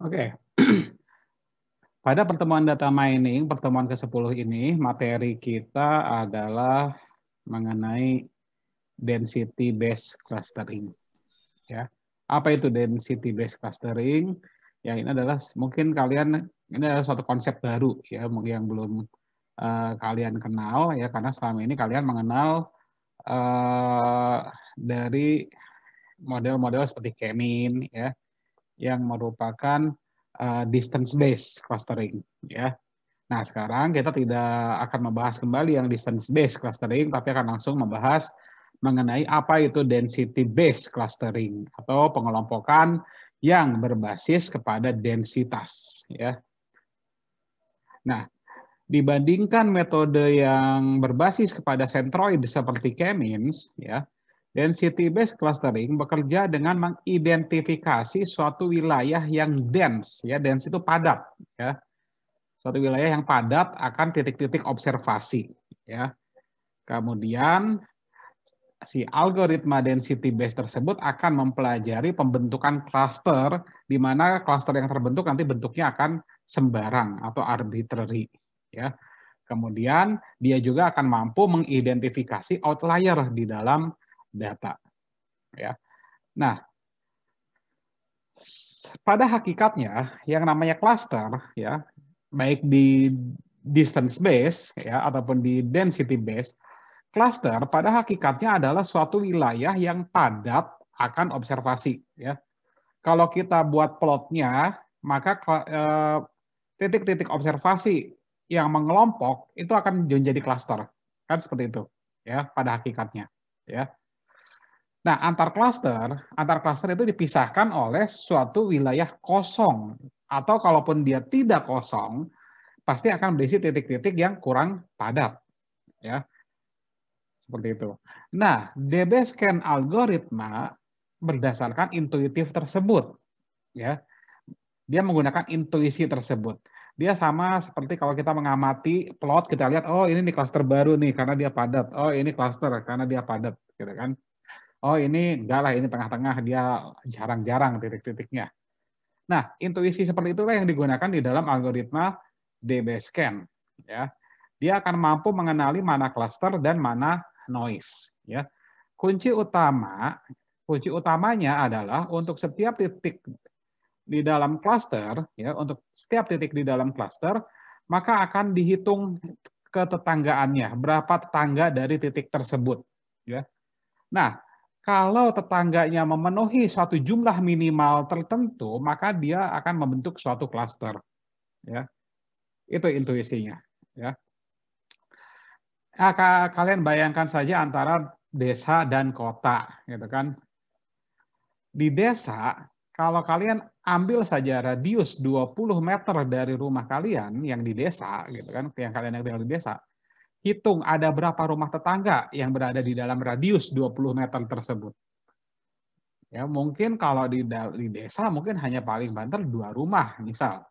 Oke. Pada pertemuan data mining, pertemuan ke-10 ini, materi kita adalah mengenai density based clustering. Ya. Apa itu density based clustering? Ya, ini adalah mungkin kalian ini adalah suatu konsep baru ya mungkin yang belum uh, kalian kenal ya karena selama ini kalian mengenal uh, dari model-model seperti Kemin ya yang merupakan uh, distance based clustering ya. Nah, sekarang kita tidak akan membahas kembali yang distance based clustering tapi akan langsung membahas mengenai apa itu density based clustering atau pengelompokan yang berbasis kepada densitas ya. Nah, dibandingkan metode yang berbasis kepada centroid seperti Kemins ya, Density-based clustering bekerja dengan mengidentifikasi suatu wilayah yang dense, ya dense itu padat, ya suatu wilayah yang padat akan titik-titik observasi, ya. Kemudian si algoritma density based tersebut akan mempelajari pembentukan cluster di mana cluster yang terbentuk nanti bentuknya akan sembarang atau arbitrary, ya. Kemudian dia juga akan mampu mengidentifikasi outlier di dalam data. Ya. Nah, pada hakikatnya yang namanya cluster ya, baik di distance base ya ataupun di density base, cluster pada hakikatnya adalah suatu wilayah yang padat akan observasi ya. Kalau kita buat plotnya, maka eh, titik-titik eh, observasi yang mengelompok itu akan menjadi cluster kan seperti itu ya pada hakikatnya ya Nah, antar klaster, antar klaster itu dipisahkan oleh suatu wilayah kosong atau kalaupun dia tidak kosong, pasti akan berisi titik-titik yang kurang padat, ya. Seperti itu. Nah, DB scan algoritma berdasarkan intuitif tersebut, ya. Dia menggunakan intuisi tersebut. Dia sama seperti kalau kita mengamati plot, kita lihat, oh ini nih klaster baru nih karena dia padat, oh ini klaster karena dia padat, gitu kan oh ini enggak lah ini tengah-tengah dia jarang-jarang titik-titiknya. Nah, intuisi seperti itulah yang digunakan di dalam algoritma DBScan ya. Dia akan mampu mengenali mana cluster dan mana noise ya. Kunci utama kunci utamanya adalah untuk setiap titik di dalam cluster ya, untuk setiap titik di dalam cluster maka akan dihitung ketetanggaannya, berapa tetangga dari titik tersebut ya. Nah, kalau tetangganya memenuhi suatu jumlah minimal tertentu, maka dia akan membentuk suatu klaster. Ya, itu intuisinya. Ya. Nah, kalian bayangkan saja antara desa dan kota, gitu kan? Di desa, kalau kalian ambil saja radius 20 meter dari rumah kalian yang di desa, gitu kan, yang kalian yang tinggal di desa, hitung ada berapa rumah tetangga yang berada di dalam radius 20 meter tersebut. Ya, mungkin kalau di, di desa mungkin hanya paling banter dua rumah misal.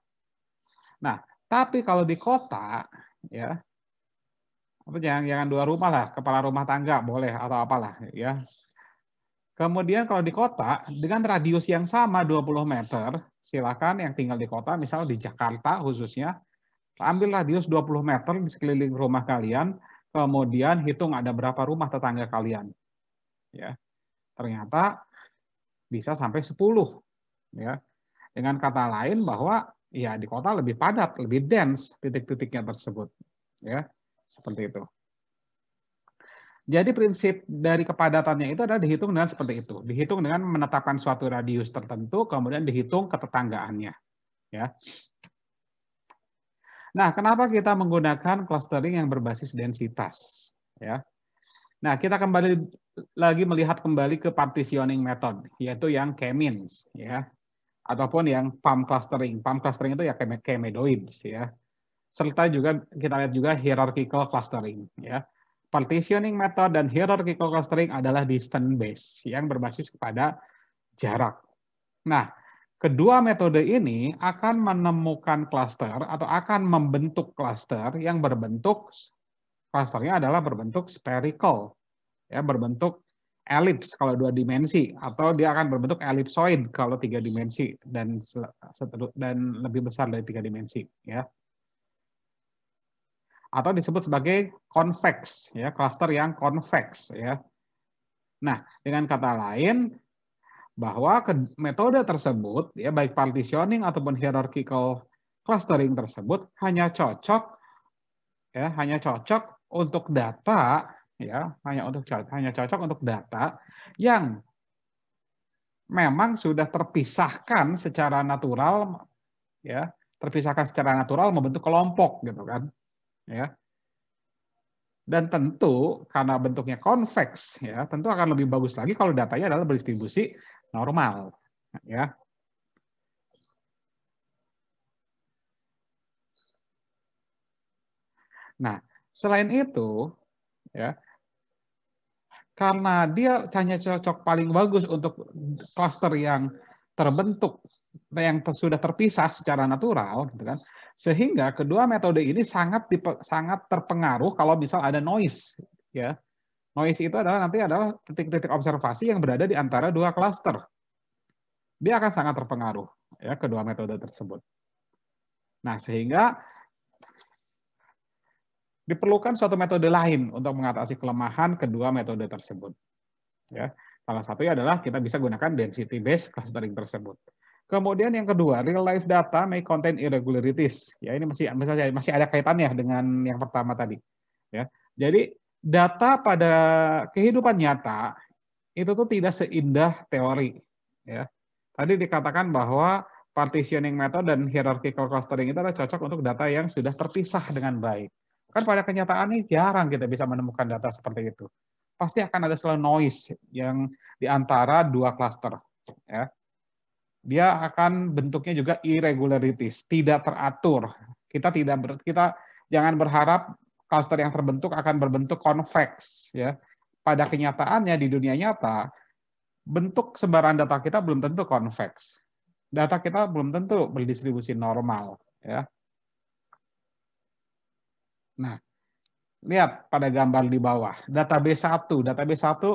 Nah, tapi kalau di kota ya apa jangan jangan dua rumah lah, kepala rumah tangga boleh atau apalah ya. Kemudian kalau di kota dengan radius yang sama 20 meter, silakan yang tinggal di kota misal di Jakarta khususnya ambil radius 20 meter di sekeliling rumah kalian, kemudian hitung ada berapa rumah tetangga kalian. Ya. Ternyata bisa sampai 10. Ya. Dengan kata lain bahwa ya di kota lebih padat, lebih dense titik-titiknya tersebut. Ya. Seperti itu. Jadi prinsip dari kepadatannya itu adalah dihitung dengan seperti itu. Dihitung dengan menetapkan suatu radius tertentu, kemudian dihitung ketetanggaannya. Ya. Nah, kenapa kita menggunakan clustering yang berbasis densitas? Ya. Nah, kita kembali lagi melihat kembali ke partitioning method, yaitu yang K-means, ya, ataupun yang PAM clustering. PAM clustering itu ya K-medoids, ya. Serta juga kita lihat juga hierarchical clustering, ya. Partitioning method dan hierarchical clustering adalah distance based yang berbasis kepada jarak. Nah, Kedua metode ini akan menemukan klaster atau akan membentuk klaster yang berbentuk klasternya adalah berbentuk spherical, ya berbentuk elips kalau dua dimensi atau dia akan berbentuk elipsoid kalau tiga dimensi dan dan lebih besar dari tiga dimensi, ya atau disebut sebagai convex ya klaster yang convex ya nah dengan kata lain bahwa metode tersebut ya baik partitioning ataupun hierarchical clustering tersebut hanya cocok ya hanya cocok untuk data ya hanya untuk hanya cocok untuk data yang memang sudah terpisahkan secara natural ya terpisahkan secara natural membentuk kelompok gitu kan ya dan tentu karena bentuknya konveks ya tentu akan lebih bagus lagi kalau datanya adalah berdistribusi normal ya Nah, selain itu, ya, karena dia hanya cocok paling bagus untuk kluster yang terbentuk, yang sudah terpisah secara natural, gitu kan, sehingga kedua metode ini sangat sangat terpengaruh kalau misal ada noise, ya. Noise itu adalah nanti adalah titik-titik observasi yang berada di antara dua klaster. Dia akan sangat terpengaruh ya kedua metode tersebut. Nah, sehingga diperlukan suatu metode lain untuk mengatasi kelemahan kedua metode tersebut. Ya, salah satunya adalah kita bisa gunakan density based clustering tersebut. Kemudian yang kedua, real life data may contain irregularities. Ya, ini masih masih masih ada kaitannya dengan yang pertama tadi. Ya. Jadi data pada kehidupan nyata itu tuh tidak seindah teori. Ya. Tadi dikatakan bahwa partitioning method dan hierarchical clustering itu adalah cocok untuk data yang sudah terpisah dengan baik. Kan pada kenyataan ini jarang kita bisa menemukan data seperti itu. Pasti akan ada selalu noise yang di antara dua cluster. Ya. Dia akan bentuknya juga irregularities, tidak teratur. Kita tidak ber, kita jangan berharap cluster yang terbentuk akan berbentuk convex, ya. Pada kenyataannya di dunia nyata bentuk sebaran data kita belum tentu convex. Data kita belum tentu berdistribusi normal ya. Nah, lihat pada gambar di bawah, database 1, database satu,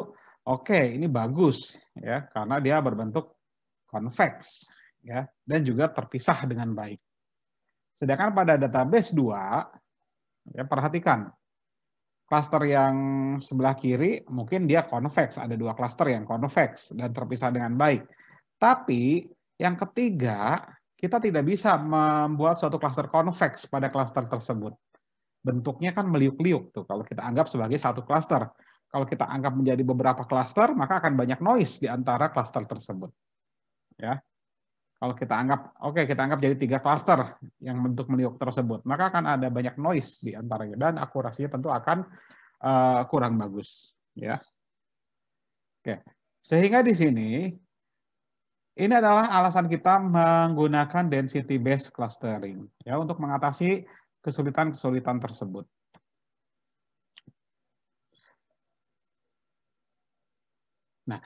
oke, okay, ini bagus ya karena dia berbentuk convex, ya dan juga terpisah dengan baik. Sedangkan pada database 2 Ya, perhatikan. Klaster yang sebelah kiri mungkin dia konveks, ada dua klaster yang konveks dan terpisah dengan baik. Tapi yang ketiga, kita tidak bisa membuat suatu klaster konveks pada klaster tersebut. Bentuknya kan meliuk-liuk tuh kalau kita anggap sebagai satu klaster. Kalau kita anggap menjadi beberapa klaster, maka akan banyak noise di antara klaster tersebut. Ya kalau kita anggap oke okay, kita anggap jadi tiga klaster yang bentuk meliuk tersebut maka akan ada banyak noise di antaranya dan akurasinya tentu akan uh, kurang bagus ya oke okay. sehingga di sini ini adalah alasan kita menggunakan density based clustering ya untuk mengatasi kesulitan-kesulitan tersebut nah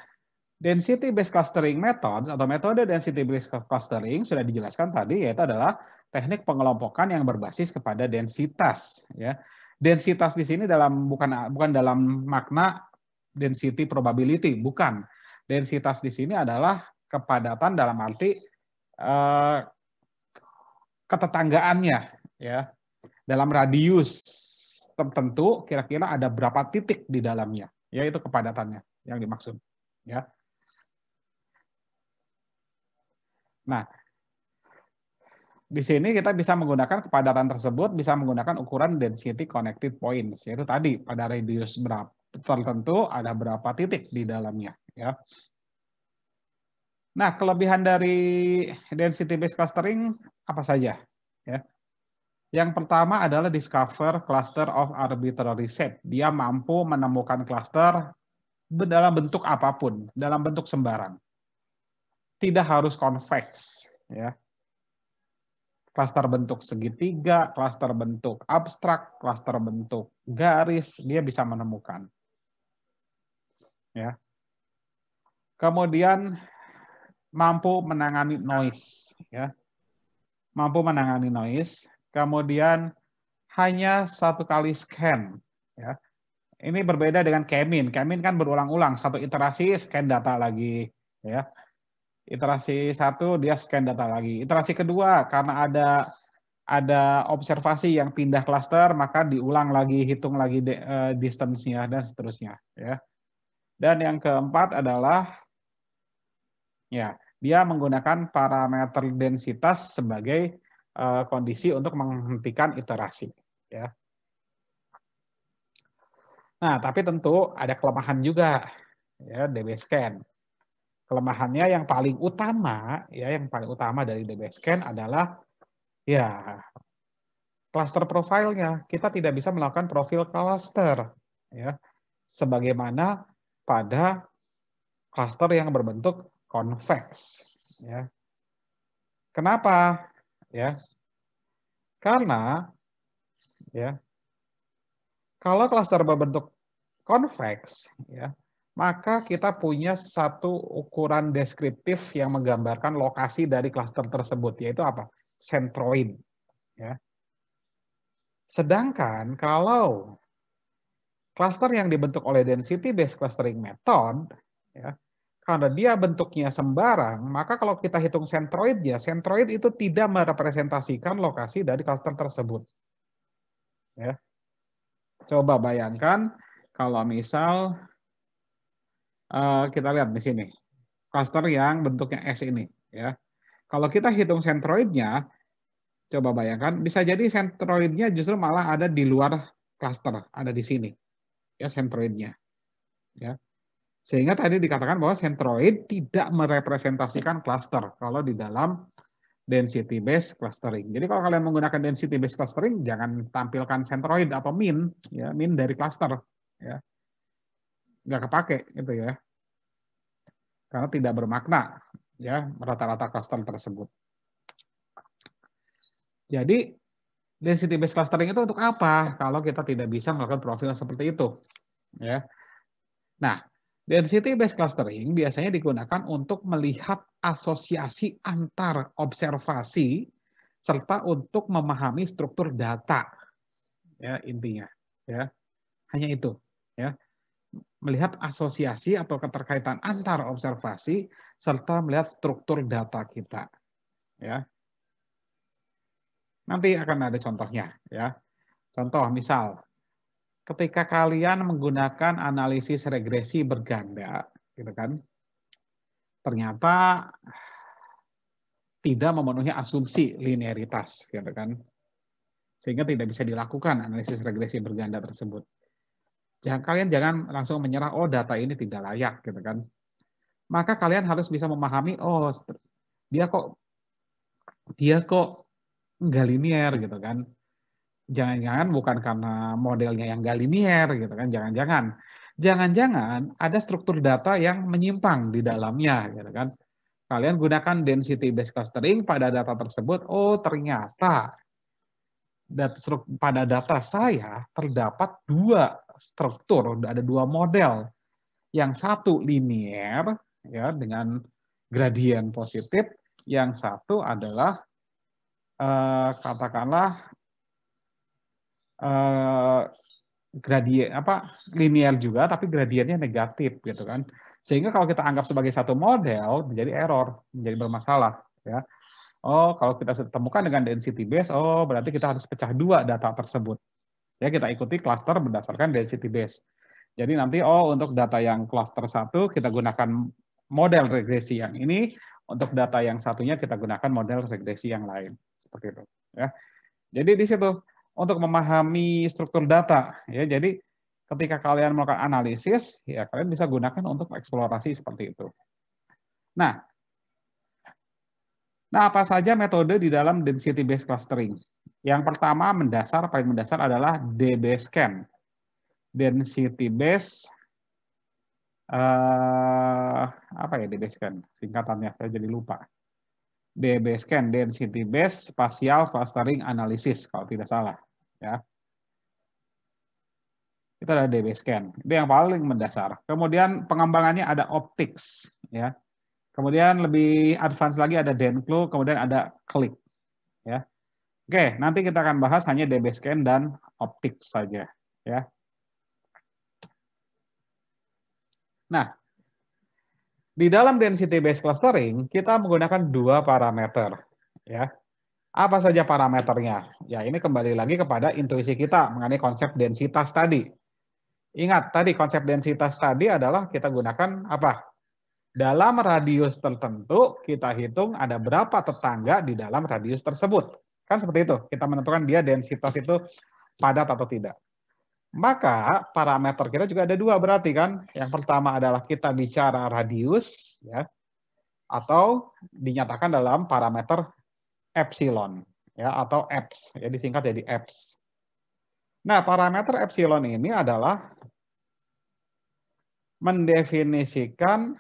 Density based clustering methods atau metode density based clustering sudah dijelaskan tadi yaitu adalah teknik pengelompokan yang berbasis kepada densitas ya. Densitas di sini dalam bukan bukan dalam makna density probability, bukan. Densitas di sini adalah kepadatan dalam arti uh, ketetanggaannya ya. Dalam radius tertentu kira-kira ada berapa titik di dalamnya, yaitu kepadatannya yang dimaksud ya. Nah, di sini kita bisa menggunakan kepadatan tersebut bisa menggunakan ukuran density connected points yaitu tadi pada radius berapa tertentu ada berapa titik di dalamnya ya. Nah, kelebihan dari density based clustering apa saja ya? Yang pertama adalah discover cluster of arbitrary set Dia mampu menemukan cluster dalam bentuk apapun, dalam bentuk sembarang tidak harus convex, ya. Klaster bentuk segitiga, klaster bentuk abstrak, klaster bentuk garis, dia bisa menemukan. Ya. Kemudian mampu menangani noise ya. Mampu menangani noise, kemudian hanya satu kali scan ya. Ini berbeda dengan Kemin. Kemin kan berulang-ulang, satu iterasi scan data lagi ya Iterasi satu dia scan data lagi. Iterasi kedua karena ada ada observasi yang pindah cluster maka diulang lagi hitung lagi uh, distance-nya dan seterusnya ya. Dan yang keempat adalah ya, dia menggunakan parameter densitas sebagai uh, kondisi untuk menghentikan iterasi ya. Nah, tapi tentu ada kelemahan juga ya DB scan kelemahannya yang paling utama ya yang paling utama dari DBScan adalah ya cluster profilnya kita tidak bisa melakukan profil cluster ya sebagaimana pada cluster yang berbentuk convex ya kenapa ya karena ya kalau cluster berbentuk convex ya maka kita punya satu ukuran deskriptif yang menggambarkan lokasi dari klaster tersebut, yaitu apa? Sentroid. Ya. Sedangkan kalau klaster yang dibentuk oleh density-based clustering method, ya, karena dia bentuknya sembarang, maka kalau kita hitung sentroidnya, sentroid itu tidak merepresentasikan lokasi dari klaster tersebut. Ya. Coba bayangkan kalau misal Eh, kita lihat di sini. Cluster yang bentuknya S ini. ya. Kalau kita hitung sentroidnya, coba bayangkan, bisa jadi sentroidnya justru malah ada di luar cluster, ada di sini. Ya, sentroidnya. Ya. Sehingga tadi dikatakan bahwa sentroid tidak merepresentasikan cluster kalau di dalam density based clustering. Jadi kalau kalian menggunakan density based clustering jangan tampilkan sentroid atau min, ya, min dari cluster ya nggak kepake gitu ya karena tidak bermakna ya rata-rata cluster tersebut. Jadi density based clustering itu untuk apa kalau kita tidak bisa melakukan profil seperti itu ya. Nah, density based clustering biasanya digunakan untuk melihat asosiasi antar observasi serta untuk memahami struktur data ya intinya ya. Hanya itu ya melihat asosiasi atau keterkaitan antar observasi serta melihat struktur data kita. Ya. Nanti akan ada contohnya ya. Contoh misal ketika kalian menggunakan analisis regresi berganda gitu kan. Ternyata tidak memenuhi asumsi linearitas gitu kan. Sehingga tidak bisa dilakukan analisis regresi berganda tersebut Jangan kalian jangan langsung menyerah oh data ini tidak layak gitu kan. Maka kalian harus bisa memahami oh dia kok dia kok nggak linier gitu kan. Jangan-jangan bukan karena modelnya yang nggak linier gitu kan. Jangan-jangan jangan-jangan ada struktur data yang menyimpang di dalamnya gitu kan. Kalian gunakan density based clustering pada data tersebut, oh ternyata pada data saya terdapat dua struktur, ada dua model. Yang satu linier ya dengan gradien positif, yang satu adalah eh, katakanlah eh, gradien apa Linier juga tapi gradiennya negatif gitu kan. Sehingga kalau kita anggap sebagai satu model menjadi error, menjadi bermasalah ya. Oh, kalau kita temukan dengan density base, oh berarti kita harus pecah dua data tersebut Ya, kita ikuti cluster berdasarkan density base. Jadi nanti, oh untuk data yang cluster satu kita gunakan model regresi yang ini, untuk data yang satunya kita gunakan model regresi yang lain. Seperti itu. Ya. Jadi di situ, untuk memahami struktur data, ya jadi ketika kalian melakukan analisis, ya kalian bisa gunakan untuk eksplorasi seperti itu. Nah, Nah, apa saja metode di dalam density-based clustering? Yang pertama mendasar paling mendasar adalah DB scan, density base uh, apa ya DB scan singkatannya saya jadi lupa. DB scan density Based spatial clustering analysis kalau tidak salah ya. Itu adalah DB scan. Itu yang paling mendasar. Kemudian pengembangannya ada optics ya. Kemudian lebih advance lagi ada Denklo, kemudian ada Click ya Oke, nanti kita akan bahas hanya DB scan dan optik saja, ya. Nah, di dalam density based clustering kita menggunakan dua parameter, ya. Apa saja parameternya? Ya, ini kembali lagi kepada intuisi kita mengenai konsep densitas tadi. Ingat, tadi konsep densitas tadi adalah kita gunakan apa? Dalam radius tertentu, kita hitung ada berapa tetangga di dalam radius tersebut Kan seperti itu, kita menentukan dia densitas itu padat atau tidak. Maka parameter kita juga ada dua berarti kan. Yang pertama adalah kita bicara radius, ya, atau dinyatakan dalam parameter epsilon, ya, atau eps, ya disingkat jadi eps. Nah, parameter epsilon ini adalah mendefinisikan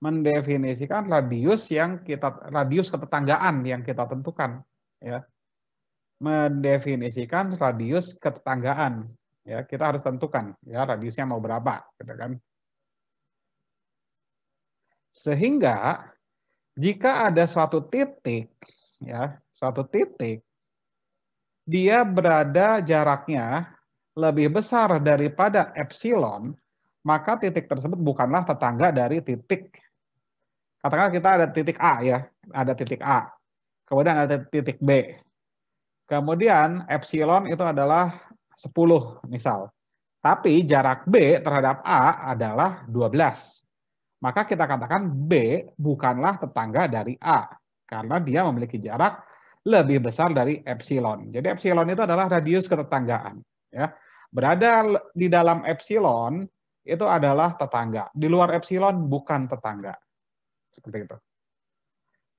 mendefinisikan radius yang kita radius ketetanggaan yang kita tentukan ya mendefinisikan radius ketetanggaan ya kita harus tentukan ya radiusnya mau berapa gitu kan sehingga jika ada suatu titik ya suatu titik dia berada jaraknya lebih besar daripada epsilon maka titik tersebut bukanlah tetangga dari titik katakan kita ada titik A ya, ada titik A. Kemudian ada titik B. Kemudian epsilon itu adalah 10 misal. Tapi jarak B terhadap A adalah 12. Maka kita katakan B bukanlah tetangga dari A karena dia memiliki jarak lebih besar dari epsilon. Jadi epsilon itu adalah radius ketetanggaan ya. Berada di dalam epsilon itu adalah tetangga. Di luar epsilon bukan tetangga. Seperti itu.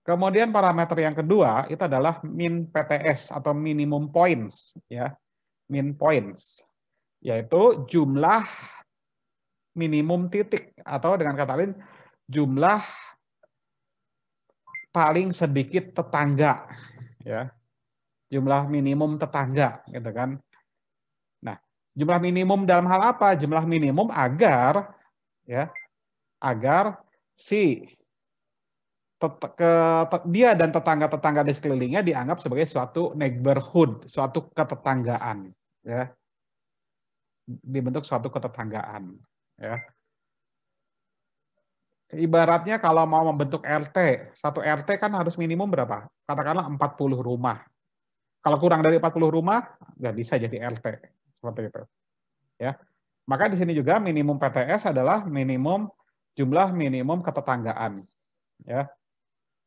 Kemudian parameter yang kedua itu adalah min PTS atau minimum points ya. Min points yaitu jumlah minimum titik atau dengan kata lain jumlah paling sedikit tetangga ya. Jumlah minimum tetangga gitu kan. Nah, jumlah minimum dalam hal apa? Jumlah minimum agar ya agar si dia dan tetangga-tetangga di sekelilingnya dianggap sebagai suatu neighborhood, suatu ketetanggaan, ya, dibentuk suatu ketetanggaan, ya. Ibaratnya kalau mau membentuk RT, satu RT kan harus minimum berapa? Katakanlah 40 rumah. Kalau kurang dari 40 rumah, nggak bisa jadi RT. Seperti itu. ya. Maka di sini juga minimum PTS adalah minimum jumlah minimum ketetanggaan. ya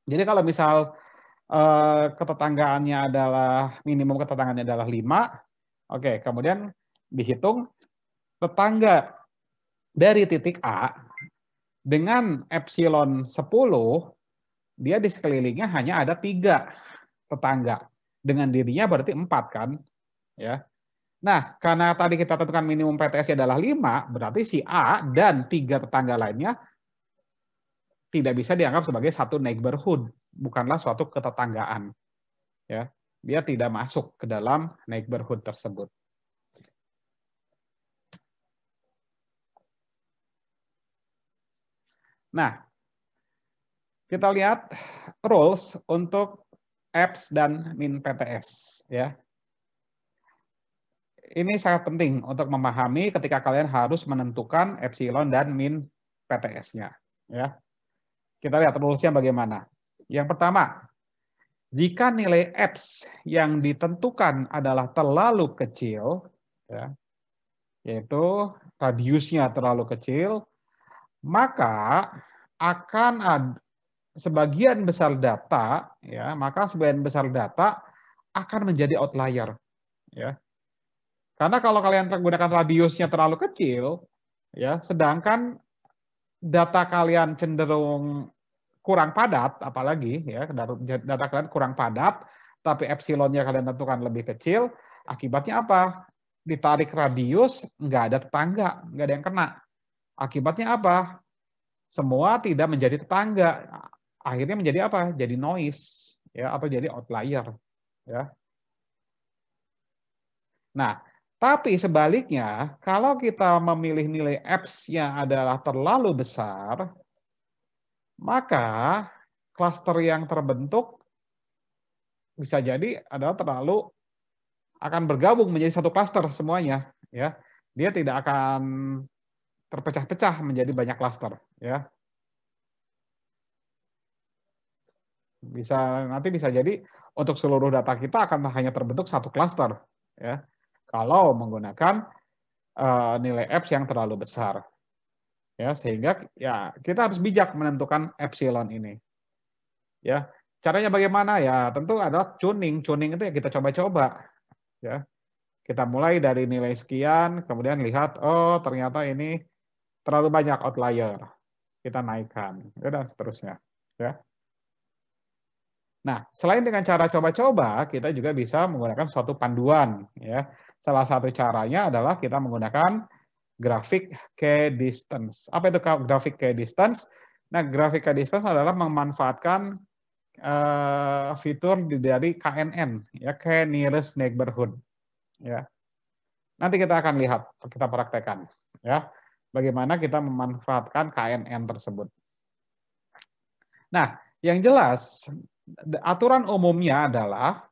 jadi kalau misal eh, ketetanggaannya adalah minimum ketetanggaannya adalah 5, oke, kemudian dihitung tetangga dari titik A dengan epsilon 10 dia di sekelilingnya hanya ada tiga tetangga. Dengan dirinya berarti empat kan? Ya. Nah, karena tadi kita tentukan minimum PTS adalah 5, berarti si A dan tiga tetangga lainnya tidak bisa dianggap sebagai satu neighborhood, bukanlah suatu ketetanggaan. Ya, dia tidak masuk ke dalam neighborhood tersebut. Nah, kita lihat rules untuk apps dan min PTS ya. Ini sangat penting untuk memahami ketika kalian harus menentukan epsilon dan min PTS-nya ya. Kita lihat rulesnya bagaimana. Yang pertama, jika nilai apps yang ditentukan adalah terlalu kecil, ya, yaitu radiusnya terlalu kecil, maka akan ada sebagian besar data, ya, maka sebagian besar data akan menjadi outlier, ya. Karena kalau kalian menggunakan radiusnya terlalu kecil, ya, sedangkan data kalian cenderung kurang padat, apalagi ya data kalian kurang padat, tapi epsilonnya kalian tentukan lebih kecil, akibatnya apa? Ditarik radius, nggak ada tetangga, nggak ada yang kena. Akibatnya apa? Semua tidak menjadi tetangga. Akhirnya menjadi apa? Jadi noise ya atau jadi outlier ya. Nah, tapi sebaliknya, kalau kita memilih nilai apps yang adalah terlalu besar, maka klaster yang terbentuk bisa jadi adalah terlalu akan bergabung menjadi satu klaster semuanya ya dia tidak akan terpecah-pecah menjadi banyak klaster ya bisa nanti bisa jadi untuk seluruh data kita akan hanya terbentuk satu klaster ya kalau menggunakan uh, nilai apps yang terlalu besar ya sehingga ya kita harus bijak menentukan epsilon ini ya caranya bagaimana ya tentu adalah tuning tuning itu ya kita coba-coba ya kita mulai dari nilai sekian kemudian lihat oh ternyata ini terlalu banyak outlier kita naikkan ya, dan seterusnya ya nah selain dengan cara coba-coba kita juga bisa menggunakan suatu panduan ya salah satu caranya adalah kita menggunakan grafik k distance. Apa itu grafik k distance? Nah, grafik k distance adalah memanfaatkan uh, fitur dari KNN, ya k nearest neighborhood. Ya. Nanti kita akan lihat, kita praktekkan, ya, bagaimana kita memanfaatkan KNN tersebut. Nah, yang jelas aturan umumnya adalah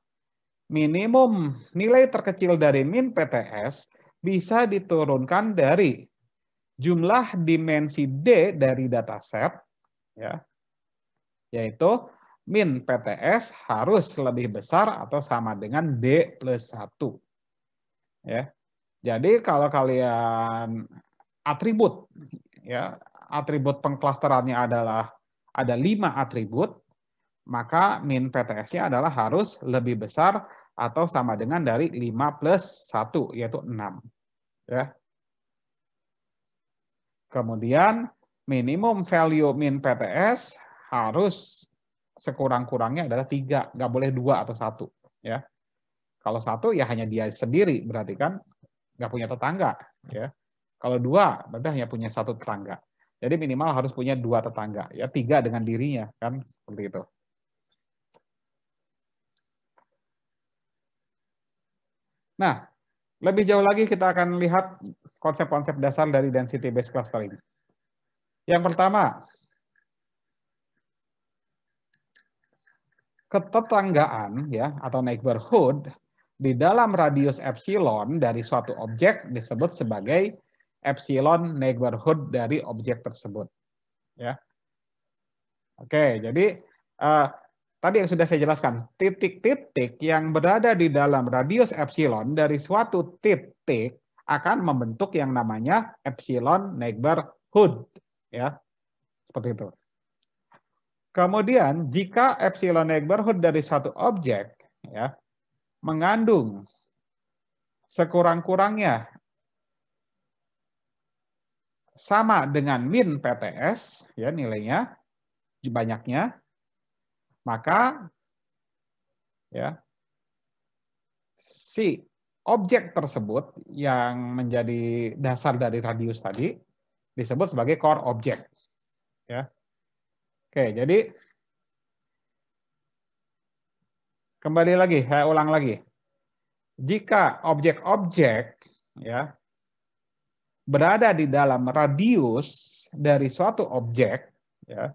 minimum nilai terkecil dari min PTS bisa diturunkan dari jumlah dimensi D dari dataset, ya, yaitu min PTS harus lebih besar atau sama dengan D plus 1. Ya. Jadi kalau kalian atribut, ya atribut pengklasterannya adalah ada lima atribut, maka min PTS-nya adalah harus lebih besar atau sama dengan dari 5 plus 1, yaitu 6. Ya. Kemudian minimum value min PTS harus sekurang-kurangnya adalah 3, nggak boleh 2 atau 1. Ya. Kalau satu ya hanya dia sendiri, berarti kan nggak punya tetangga. Ya. Kalau dua, berarti hanya punya satu tetangga. Jadi minimal harus punya dua tetangga, ya tiga dengan dirinya, kan seperti itu. Nah, lebih jauh lagi kita akan lihat konsep-konsep dasar dari density based clustering. Yang pertama, ketetanggaan ya atau neighborhood di dalam radius epsilon dari suatu objek disebut sebagai epsilon neighborhood dari objek tersebut. Ya. Oke, jadi eh, tadi yang sudah saya jelaskan, titik-titik yang berada di dalam radius epsilon dari suatu titik akan membentuk yang namanya epsilon neighborhood, ya. Seperti itu. Kemudian jika epsilon neighborhood dari suatu objek ya mengandung sekurang-kurangnya sama dengan min PTS ya nilainya banyaknya maka ya si objek tersebut yang menjadi dasar dari radius tadi disebut sebagai core object. Ya. Oke, jadi kembali lagi, saya ulang lagi. Jika objek-objek ya berada di dalam radius dari suatu objek, ya,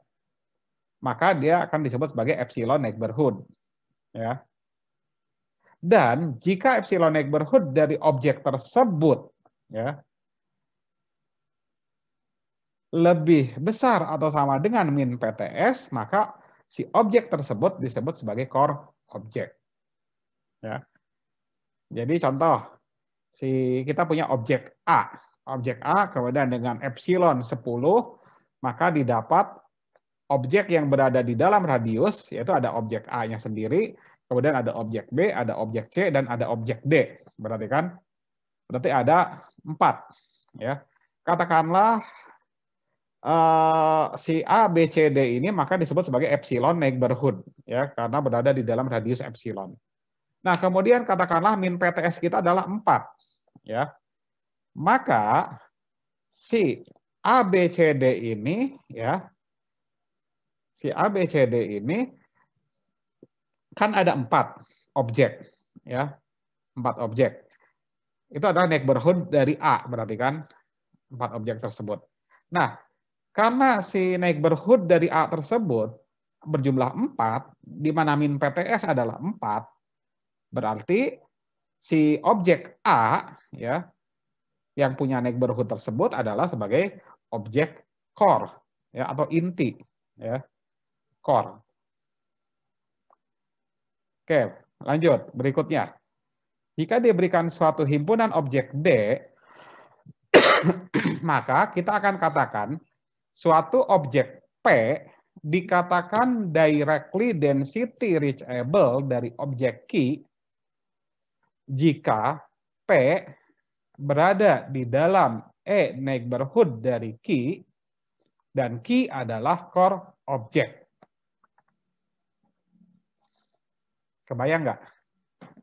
maka dia akan disebut sebagai epsilon neighborhood. Ya. Dan jika epsilon neighborhood dari objek tersebut ya, lebih besar atau sama dengan min PTS, maka si objek tersebut disebut sebagai core objek. Ya. Jadi contoh, si kita punya objek A. Objek A kemudian dengan epsilon 10, maka didapat objek yang berada di dalam radius, yaitu ada objek A-nya sendiri, kemudian ada objek B, ada objek C, dan ada objek D. Berarti kan? Berarti ada empat. Ya. Katakanlah uh, si A, B, C, D ini maka disebut sebagai epsilon neighborhood, ya, karena berada di dalam radius epsilon. Nah, kemudian katakanlah min PTS kita adalah 4, ya. Maka si A, B, C, D ini, ya, si ABCD ini kan ada empat objek, ya empat objek. Itu adalah neighborhood dari A berarti kan empat objek tersebut. Nah, karena si neighborhood dari A tersebut berjumlah empat, di mana min PTS adalah empat, berarti si objek A ya yang punya neighborhood tersebut adalah sebagai objek core ya atau inti ya core. Oke, lanjut. Berikutnya. Jika diberikan suatu himpunan objek D, maka kita akan katakan suatu objek P dikatakan directly density reachable dari objek Q jika P berada di dalam E neighborhood dari Q dan Q adalah core objek. Kebayang nggak?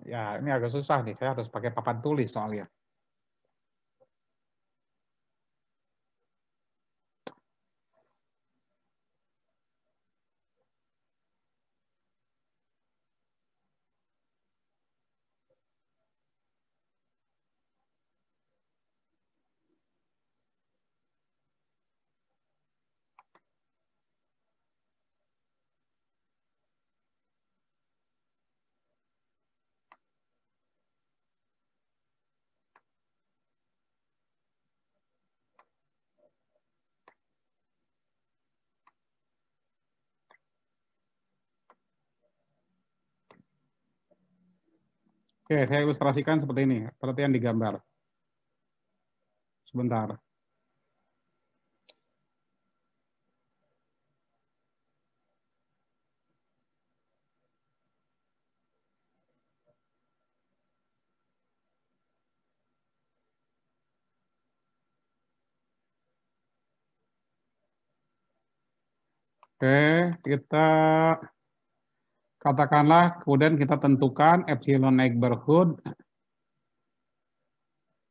Ya, ini agak susah nih. Saya harus pakai papan tulis soalnya. Oke, saya ilustrasikan seperti ini. Perhatian di gambar. Sebentar. Oke, kita katakanlah kemudian kita tentukan epsilon neighborhood.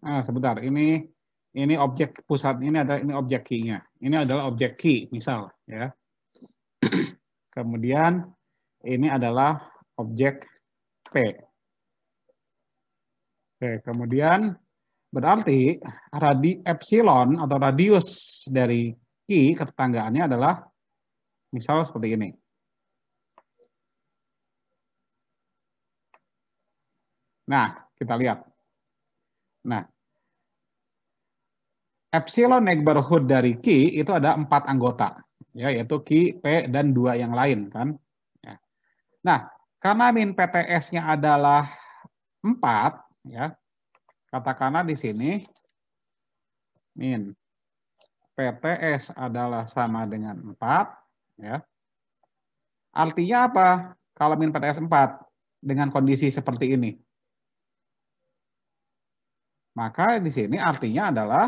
Nah, sebentar, ini ini objek pusat ini ada ini objek key-nya. Ini adalah objek key misal ya. Kemudian ini adalah objek P. Oke, kemudian berarti radi epsilon atau radius dari key ketanggaannya adalah misal seperti ini. Nah, kita lihat. Nah, epsilon neighborhood dari Q itu ada empat anggota, ya, yaitu Q, P, dan dua yang lain, kan? Ya. Nah, karena min PTS-nya adalah empat, ya, katakanlah di sini min PTS adalah sama dengan empat, ya. Artinya apa? Kalau min PTS 4 dengan kondisi seperti ini, maka di sini artinya adalah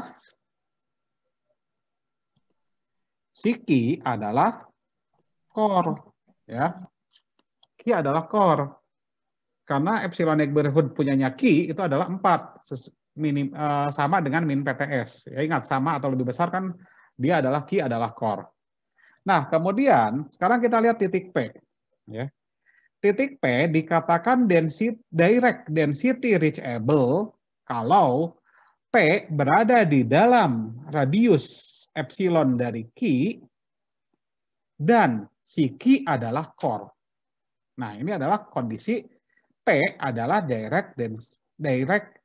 Siki adalah core, ya. Ki adalah core. Karena epsilon neighborhood punyanya Ki itu adalah 4 minim, eh, sama dengan min PTS. Ya ingat sama atau lebih besar kan dia adalah Ki adalah core. Nah, kemudian sekarang kita lihat titik P, ya. Titik P dikatakan density direct density reachable kalau P berada di dalam radius epsilon dari Q dan si Q adalah core. Nah, ini adalah kondisi P adalah direct dens direct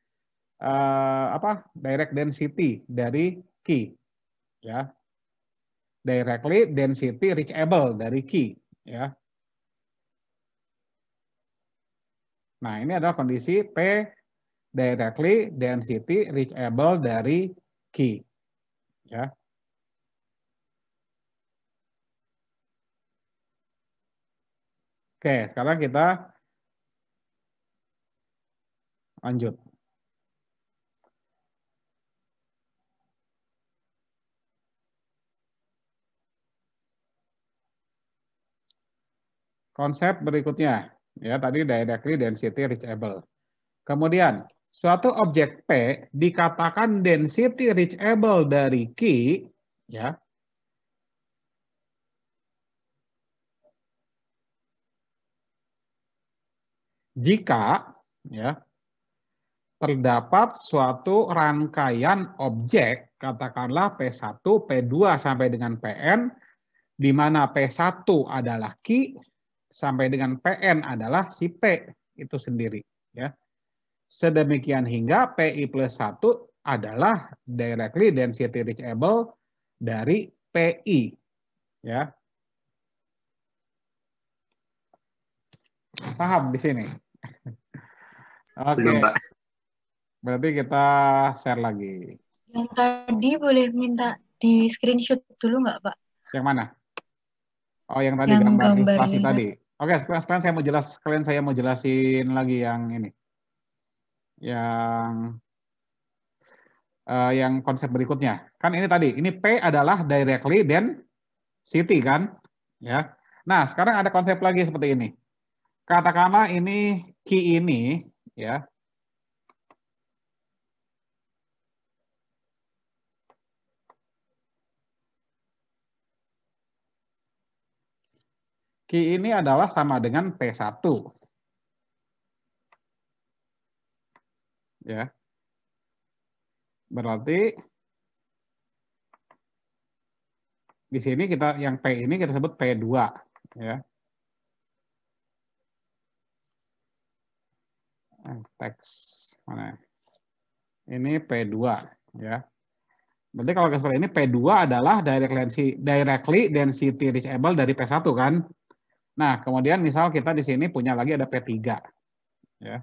uh, apa? direct density dari Q. Ya. Directly density reachable dari Q, ya. Nah, ini adalah kondisi P directly density reachable dari key. Ya. Oke, sekarang kita lanjut. Konsep berikutnya, ya tadi directly density reachable. Kemudian suatu objek P dikatakan density reachable dari Q ya jika ya terdapat suatu rangkaian objek katakanlah P1, P2 sampai dengan Pn di mana P1 adalah Q sampai dengan Pn adalah si P itu sendiri ya. Sedemikian hingga PI plus 1 adalah directly density reachable dari PI. Ya. Paham di sini? Oke. Okay. Berarti kita share lagi. Yang tadi boleh minta di screenshot dulu nggak, Pak? Yang mana? Oh, yang tadi yang gambar ilustrasi tadi. Oke, okay, sekarang saya mau jelas, kalian saya mau jelasin lagi yang ini yang uh, yang konsep berikutnya. Kan ini tadi, ini P adalah directly then city kan? Ya. Nah, sekarang ada konsep lagi seperti ini. Katakanlah ini key ini ya. Key ini adalah sama dengan P1. ya. Berarti di sini kita yang P ini kita sebut P2 ya. Nah, teks mana? Ini P2 ya. Berarti kalau seperti ini P2 adalah directly, directly density reachable dari P1 kan? Nah, kemudian misal kita di sini punya lagi ada P3 ya.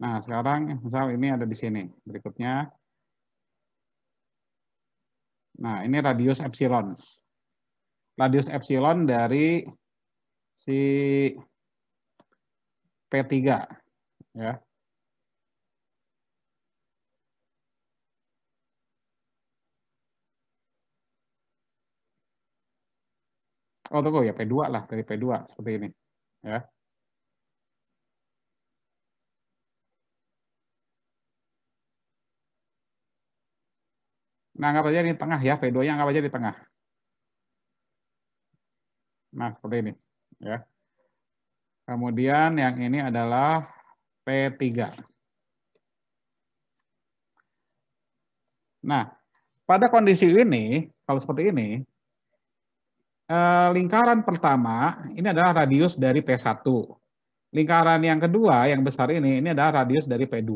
Nah, sekarang misal ini ada di sini. Berikutnya. Nah, ini radius epsilon. Radius epsilon dari si P3. Ya. Oh, tunggu ya, P2 lah, dari P2 seperti ini. Ya. Nah, anggap aja ini tengah ya, P2-nya anggap aja di tengah. Nah, seperti ini. ya. Kemudian yang ini adalah P3. Nah, pada kondisi ini, kalau seperti ini, eh, lingkaran pertama ini adalah radius dari P1. Lingkaran yang kedua, yang besar ini, ini adalah radius dari P2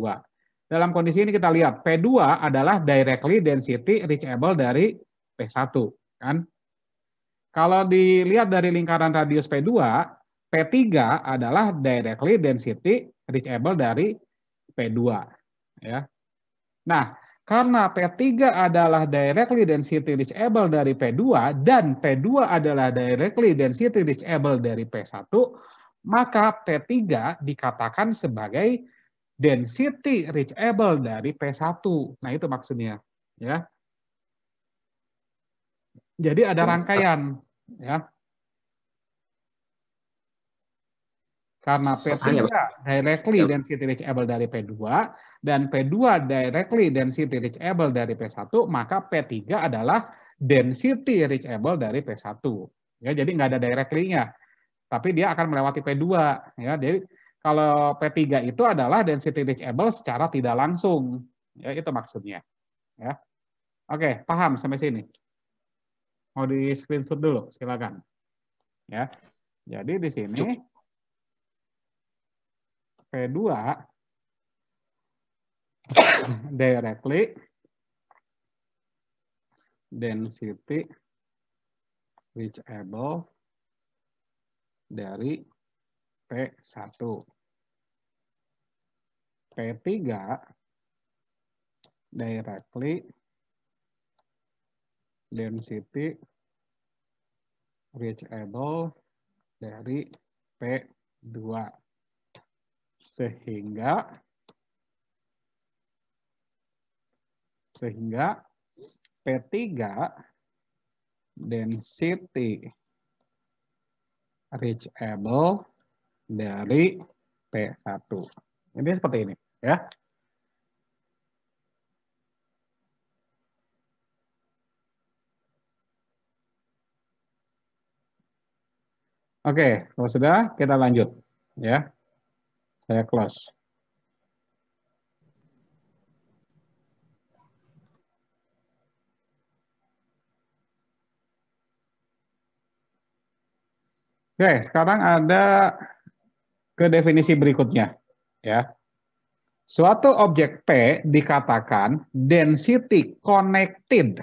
dalam kondisi ini kita lihat P2 adalah directly density reachable dari P1 kan. Kalau dilihat dari lingkaran radius P2, P3 adalah directly density reachable dari P2 ya. Nah, karena P3 adalah directly density reachable dari P2 dan P2 adalah directly density reachable dari P1, maka P3 dikatakan sebagai density reachable dari P1. Nah, itu maksudnya, ya. Jadi ada rangkaian, ya. Karena P3 ya, directly density reachable dari P2 dan P2 directly density reachable dari P1, maka P3 adalah density reachable dari P1. Ya, jadi nggak ada directly-nya. Tapi dia akan melewati P2, ya. Jadi kalau P3 itu adalah density reachable secara tidak langsung. Ya, itu maksudnya. Ya. Oke, paham sampai sini? Mau di screenshot dulu, silakan. Ya. Jadi di sini P2 directly density reachable dari P1. P3 directly density reachable dari P2 sehingga sehingga P3 density reachable dari P1. Ini seperti ini ya. Oke, kalau sudah kita lanjut ya. Saya close. Oke, sekarang ada ke definisi berikutnya ya. Suatu objek P dikatakan density connected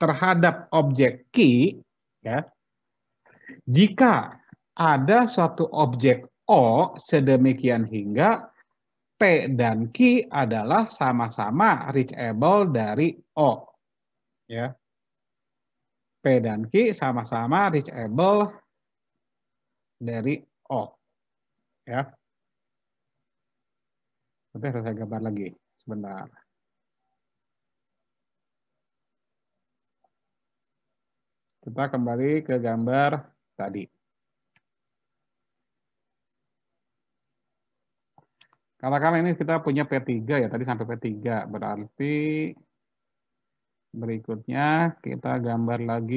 terhadap objek Q ya, jika ada suatu objek O sedemikian hingga P dan Q adalah sama-sama reachable dari O. Ya. P dan Q sama-sama reachable dari O. Ya. Tapi harus saya gambar lagi sebentar. Kita kembali ke gambar tadi. katakan ini kita punya P3 ya, tadi sampai P3. Berarti berikutnya kita gambar lagi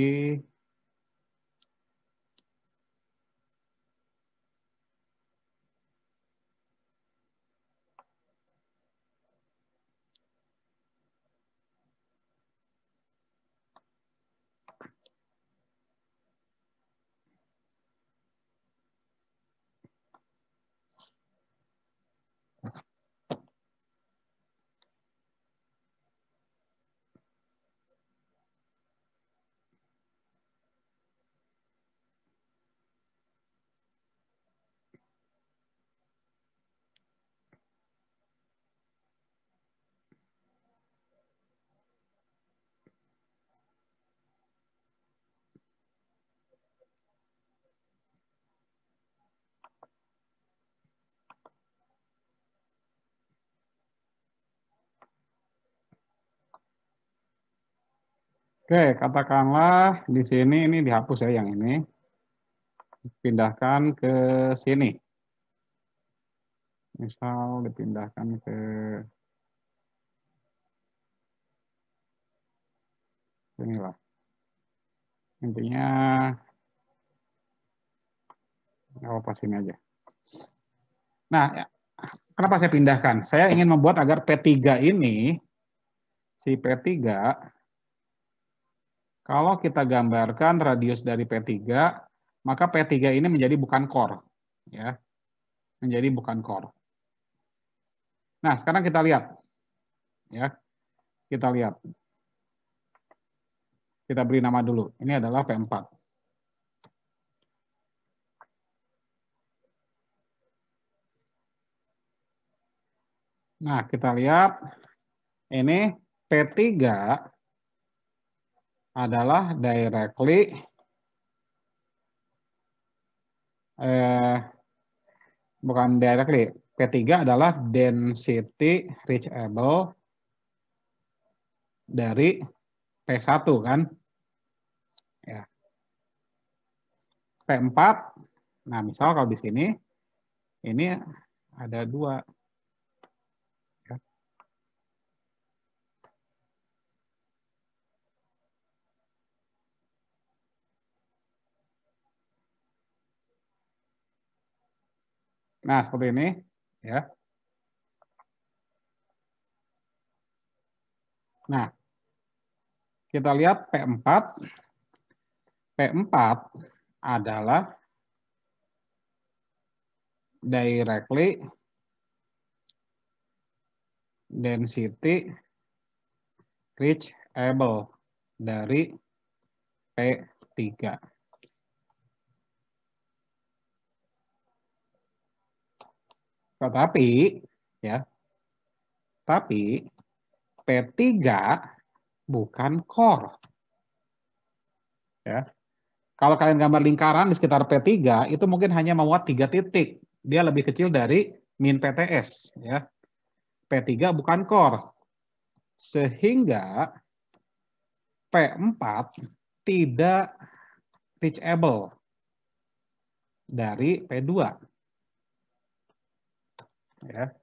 Oke, katakanlah di sini ini dihapus ya yang ini. Pindahkan ke sini. Misal dipindahkan ke lah Intinya nggak apa sini aja. Nah, ya, kenapa saya pindahkan? Saya ingin membuat agar P3 ini si P3 kalau kita gambarkan radius dari P3, maka P3 ini menjadi bukan core. ya Menjadi bukan core. Nah, sekarang kita lihat. ya Kita lihat. Kita beri nama dulu. Ini adalah P4. Nah, kita lihat ini P3 adalah directly eh, bukan directly. p Ketiga adalah density reachable dari P1 kan. Ya. P4. Nah, misal kalau di sini ini ada dua Nah, seperti ini. ya. Nah, kita lihat P4. P4 adalah directly density reachable dari P3. Tetapi ya. Tapi P3 bukan core. Ya. Kalau kalian gambar lingkaran di sekitar P3 itu mungkin hanya memuat tiga titik. Dia lebih kecil dari min PTS ya. P3 bukan core. Sehingga P4 tidak reachable dari P2 Ya.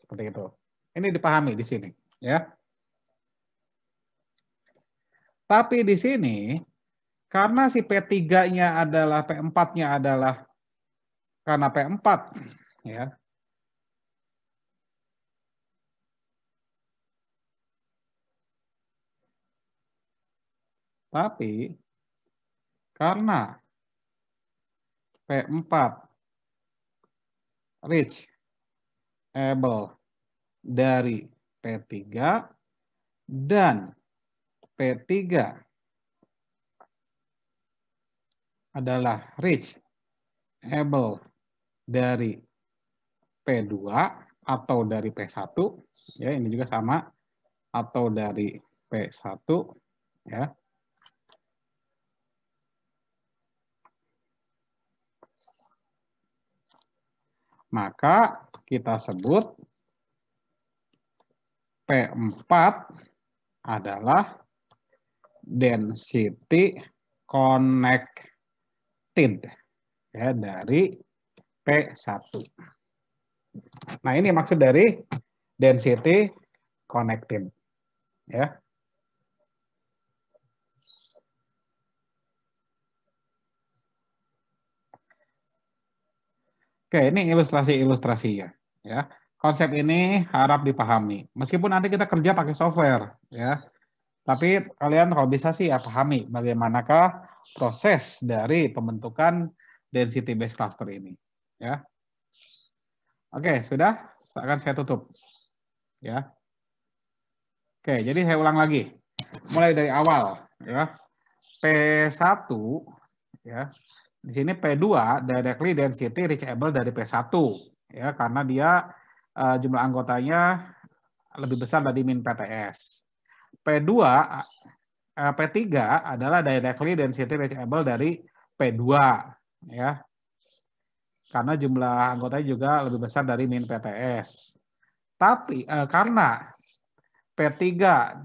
Seperti itu. Ini dipahami di sini, ya. Tapi di sini karena si P3-nya adalah P4-nya adalah karena P4, ya. Tapi karena P4 rich able dari P3 dan P3 adalah rich able dari P2 atau dari P1 ya ini juga sama atau dari P1 ya maka kita sebut P4 adalah density connected ya dari P1. Nah, ini maksud dari density connected ya. Oke, ini ilustrasi-ilustrasi ya. Ya, konsep ini harap dipahami. Meskipun nanti kita kerja pakai software, ya. Tapi kalian kalau bisa sih ya pahami bagaimanakah proses dari pembentukan density based cluster ini, ya. Oke, sudah akan saya tutup. Ya. Oke, jadi saya ulang lagi. Mulai dari awal, ya. P1 ya di sini P2 directly density reachable dari P1 ya karena dia uh, jumlah anggotanya lebih besar dari min PTS. P2 uh, eh, P3 adalah directly density reachable dari P2 ya. Karena jumlah anggotanya juga lebih besar dari min PTS. Tapi uh, karena P3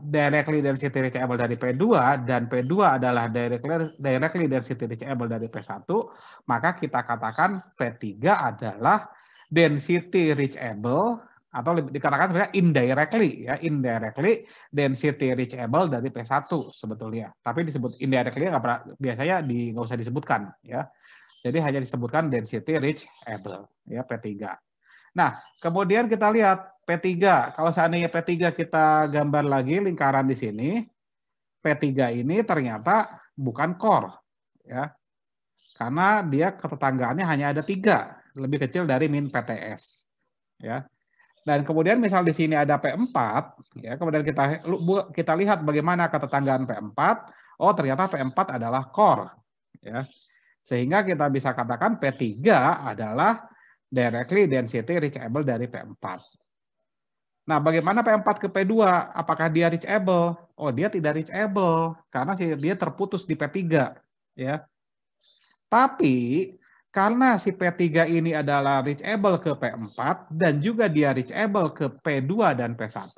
directly density reachable dari P2 dan P2 adalah directly, directly density reachable dari P1, maka kita katakan P3 adalah density reachable atau dikatakan sebenarnya indirectly ya indirectly density reachable dari P1 sebetulnya tapi disebut indirectly nggak pernah biasanya di nggak usah disebutkan ya jadi hanya disebutkan density reachable ya P3 nah kemudian kita lihat P3, kalau seandainya P3 kita gambar lagi lingkaran di sini, P3 ini ternyata bukan core. ya Karena dia ketetanggaannya hanya ada tiga, lebih kecil dari min PTS. ya Dan kemudian misal di sini ada P4, ya kemudian kita kita lihat bagaimana ketetanggaan P4, oh ternyata P4 adalah core. ya Sehingga kita bisa katakan P3 adalah directly density reachable dari P4. Nah, bagaimana P4 ke P2? Apakah dia reachable? Oh, dia tidak reachable karena si dia terputus di P3, ya. Tapi karena si P3 ini adalah reachable ke P4 dan juga dia reachable ke P2 dan P1,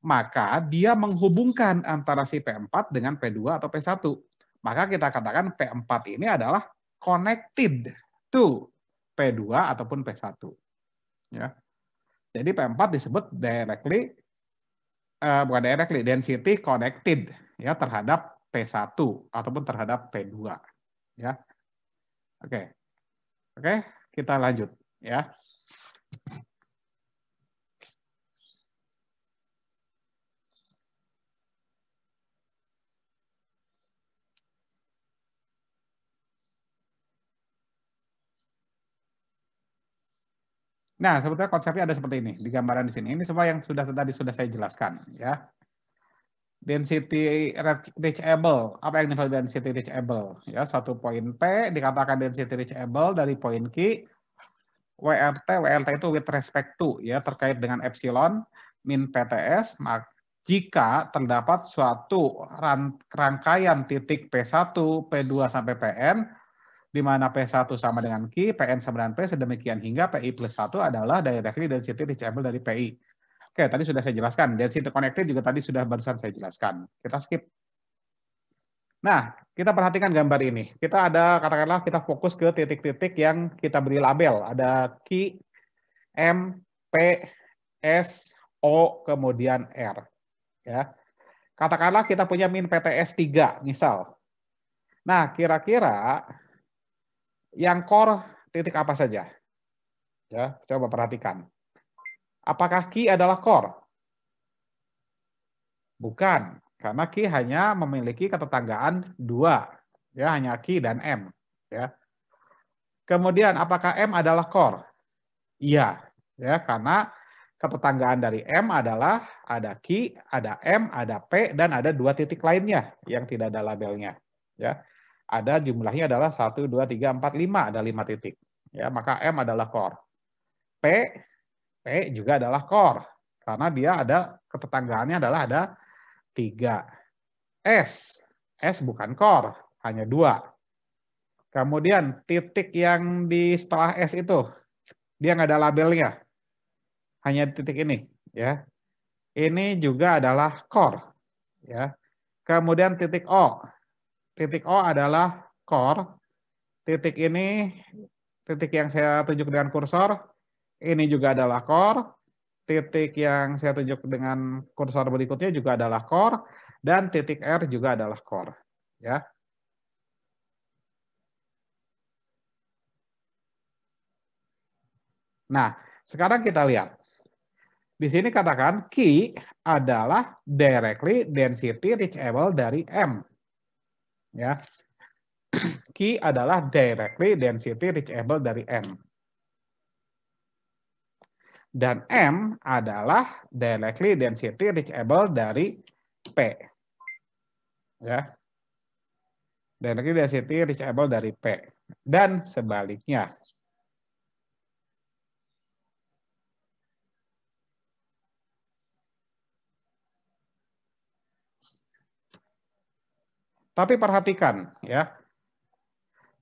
maka dia menghubungkan antara si P4 dengan P2 atau P1. Maka kita katakan P4 ini adalah connected to P2 ataupun P1. Ya. Jadi P4 disebut directly uh, bukan directly density connected ya terhadap P1 ataupun terhadap P2 ya. Oke. Okay. Oke, okay, kita lanjut ya. Nah, sebetulnya konsepnya ada seperti ini di gambaran di sini. Ini semua yang sudah tadi sudah saya jelaskan ya. Density reachable, apa yang dimaksud density reachable? Ya, satu poin P dikatakan density reachable dari poin Q WRT, WRT itu with respect to ya terkait dengan epsilon min PTS, maka jika terdapat suatu rangkaian titik P1, P2 sampai PN di mana P1 sama dengan Q, Pn sama dengan P, sedemikian hingga PI plus 1 adalah directly density reachable dari PI. Oke, tadi sudah saya jelaskan. Density connected juga tadi sudah barusan saya jelaskan. Kita skip. Nah, kita perhatikan gambar ini. Kita ada, katakanlah kita fokus ke titik-titik yang kita beri label. Ada Q, M, P, S, O, kemudian R. Ya. Katakanlah kita punya min PTS 3, misal. Nah, kira-kira yang core titik apa saja? Ya, coba perhatikan. Apakah key adalah core? Bukan, karena key hanya memiliki ketetanggaan dua, ya hanya key dan M, ya. Kemudian apakah M adalah core? Iya, ya karena ketetanggaan dari M adalah ada key, ada M, ada P, dan ada dua titik lainnya yang tidak ada labelnya, ya ada jumlahnya adalah 1, 2, 3, 4, 5, ada 5 titik. Ya, maka M adalah core. P, P juga adalah core. Karena dia ada, ketetanggaannya adalah ada 3. S, S bukan core, hanya dua. Kemudian titik yang di setelah S itu, dia nggak ada labelnya. Hanya titik ini. ya. Ini juga adalah core. Ya. Kemudian titik O, titik O adalah core. Titik ini, titik yang saya tunjuk dengan kursor, ini juga adalah core. Titik yang saya tunjuk dengan kursor berikutnya juga adalah core. Dan titik R juga adalah core. Ya. Nah, sekarang kita lihat. Di sini katakan key adalah directly density reachable dari M. Ya. Q adalah directly density reachable dari M. Dan M adalah directly density reachable dari P. Ya. Directly density reachable dari P. Dan sebaliknya. Tapi perhatikan ya.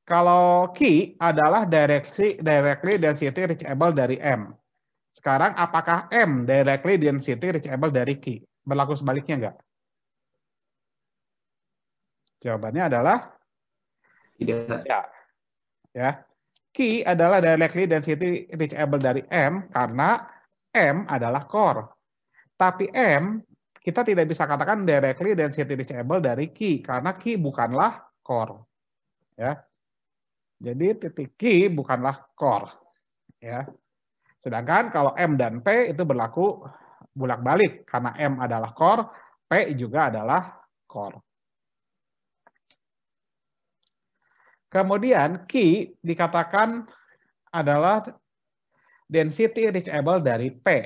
Kalau ki adalah direksi directly density reachable dari M. Sekarang apakah M directly density reachable dari ki? Berlaku sebaliknya enggak? Jawabannya adalah tidak. Ya. Ya. adalah directly density reachable dari M karena M adalah core. Tapi M kita tidak bisa katakan directly density reachable dari key karena key bukanlah core. Ya. Jadi titik key bukanlah core. Ya. Sedangkan kalau M dan P itu berlaku bolak-balik karena M adalah core, P juga adalah core. Kemudian key dikatakan adalah density reachable dari P.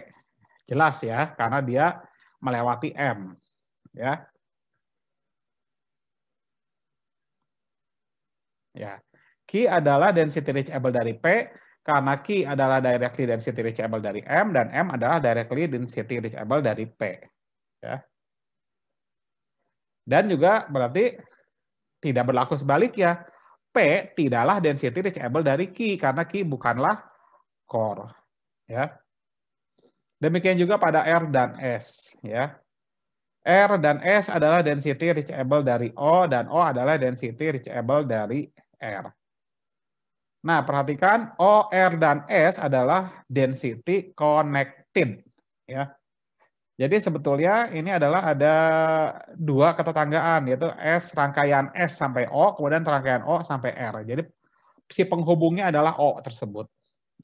Jelas ya, karena dia melewati M. Ya. Ya. Q adalah density reachable dari P, karena Q adalah directly density reachable dari M, dan M adalah directly density reachable dari P. Ya. Dan juga berarti tidak berlaku sebaliknya. P tidaklah density reachable dari Q, karena Q bukanlah core. Ya. Demikian juga pada R dan S. ya. R dan S adalah density reachable dari O, dan O adalah density reachable dari R. Nah, perhatikan O, R, dan S adalah density connected. ya. Jadi sebetulnya ini adalah ada dua ketetanggaan, yaitu S rangkaian S sampai O, kemudian rangkaian O sampai R. Jadi si penghubungnya adalah O tersebut.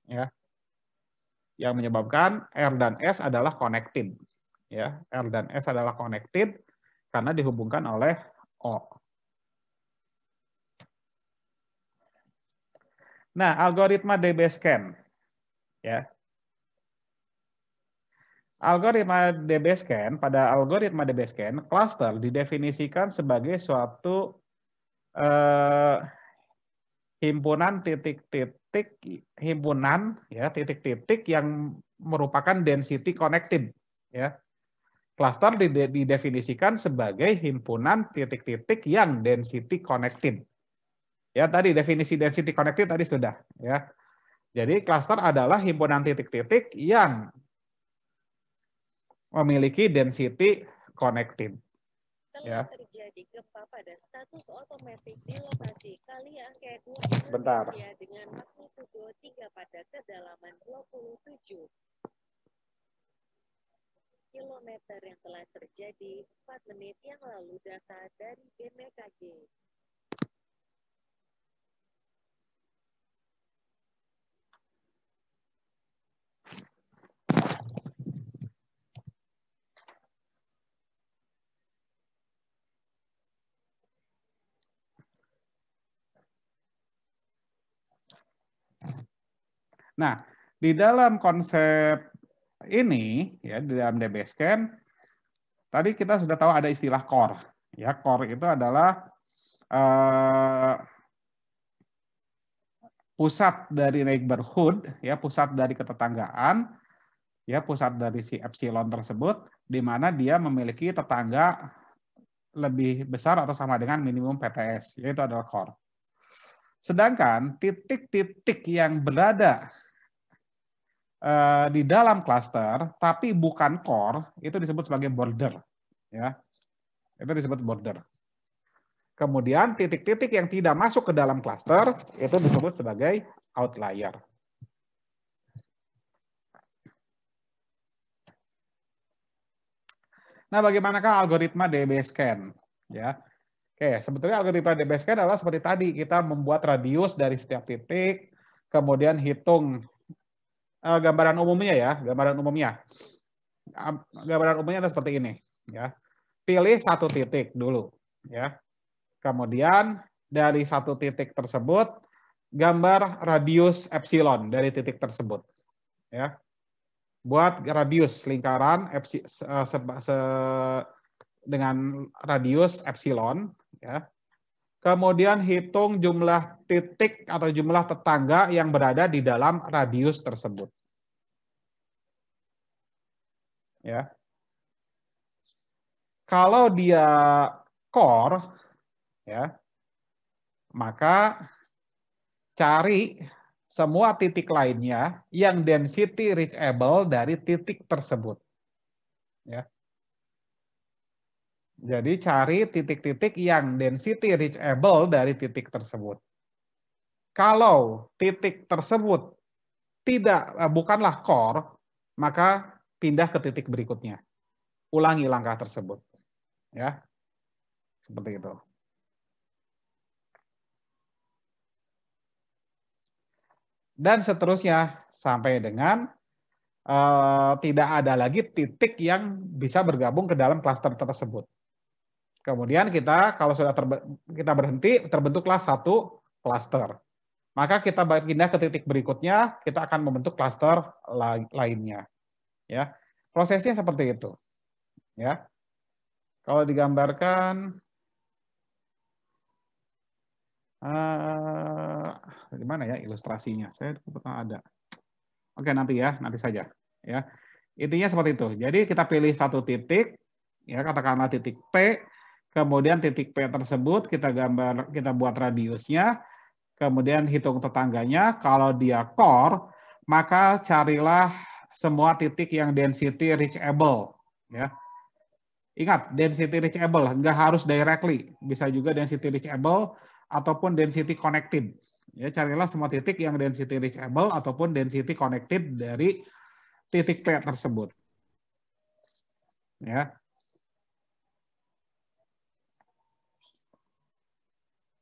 ya yang menyebabkan R dan S adalah connected. Ya, R dan S adalah connected karena dihubungkan oleh O. Nah, algoritma DBScan. Ya. Algoritma DBScan, pada algoritma DBScan, cluster didefinisikan sebagai suatu eh, himpunan titik-titik titik himpunan ya titik-titik yang merupakan density connected ya. Cluster didefinisikan sebagai himpunan titik-titik yang density connected. Ya, tadi definisi density connected tadi sudah ya. Jadi cluster adalah himpunan titik-titik yang memiliki density connected. Ya. telah yeah. terjadi gempa pada status otomatis di lokasi Kali Angke 2 Bentar. dengan magnitudo 3 pada kedalaman 27 kilometer yang telah terjadi 4 menit yang lalu data dari BMKG. Nah, di dalam konsep ini ya di dalam DB scan tadi kita sudah tahu ada istilah core. Ya, core itu adalah eh, pusat dari neighborhood, ya pusat dari ketetanggaan, ya pusat dari si epsilon tersebut, di mana dia memiliki tetangga lebih besar atau sama dengan minimum PTS, yaitu adalah core. Sedangkan titik-titik yang berada Eh, di dalam klaster tapi bukan core itu disebut sebagai border ya itu disebut border kemudian titik-titik yang tidak masuk ke dalam klaster itu disebut sebagai outlier Nah, bagaimanakah algoritma DB scan? Ya, oke. Sebetulnya algoritma DB scan adalah seperti tadi kita membuat radius dari setiap titik, kemudian hitung Eh, gambaran umumnya ya, gambaran umumnya. Gambaran umumnya adalah seperti ini, ya. Pilih satu titik dulu, ya. Kemudian dari satu titik tersebut gambar radius epsilon dari titik tersebut, ya. Buat radius lingkaran epsi, se, eh, se, dengan radius epsilon, ya. Kemudian hitung jumlah titik atau jumlah tetangga yang berada di dalam radius tersebut. Ya. Kalau dia core, ya, maka cari semua titik lainnya yang density reachable dari titik tersebut. Jadi cari titik-titik yang density reachable dari titik tersebut. Kalau titik tersebut tidak eh, bukanlah core, maka pindah ke titik berikutnya. Ulangi langkah tersebut. Ya. Seperti itu. dan seterusnya sampai dengan uh, tidak ada lagi titik yang bisa bergabung ke dalam klaster tersebut. Kemudian kita kalau sudah terbe kita berhenti terbentuklah satu klaster. Maka kita pindah ke titik berikutnya, kita akan membentuk klaster lainnya. Ya. Prosesnya seperti itu. Ya. Kalau digambarkan uh, gimana ya ilustrasinya? Saya pernah ada. Oke, nanti ya, nanti saja, ya. Intinya seperti itu. Jadi kita pilih satu titik, ya katakanlah titik P Kemudian titik P tersebut kita gambar, kita buat radiusnya, kemudian hitung tetangganya. Kalau dia core, maka carilah semua titik yang density reachable. Ya. Ingat, density reachable, nggak harus directly. Bisa juga density reachable ataupun density connected. Ya, carilah semua titik yang density reachable ataupun density connected dari titik P tersebut. Ya.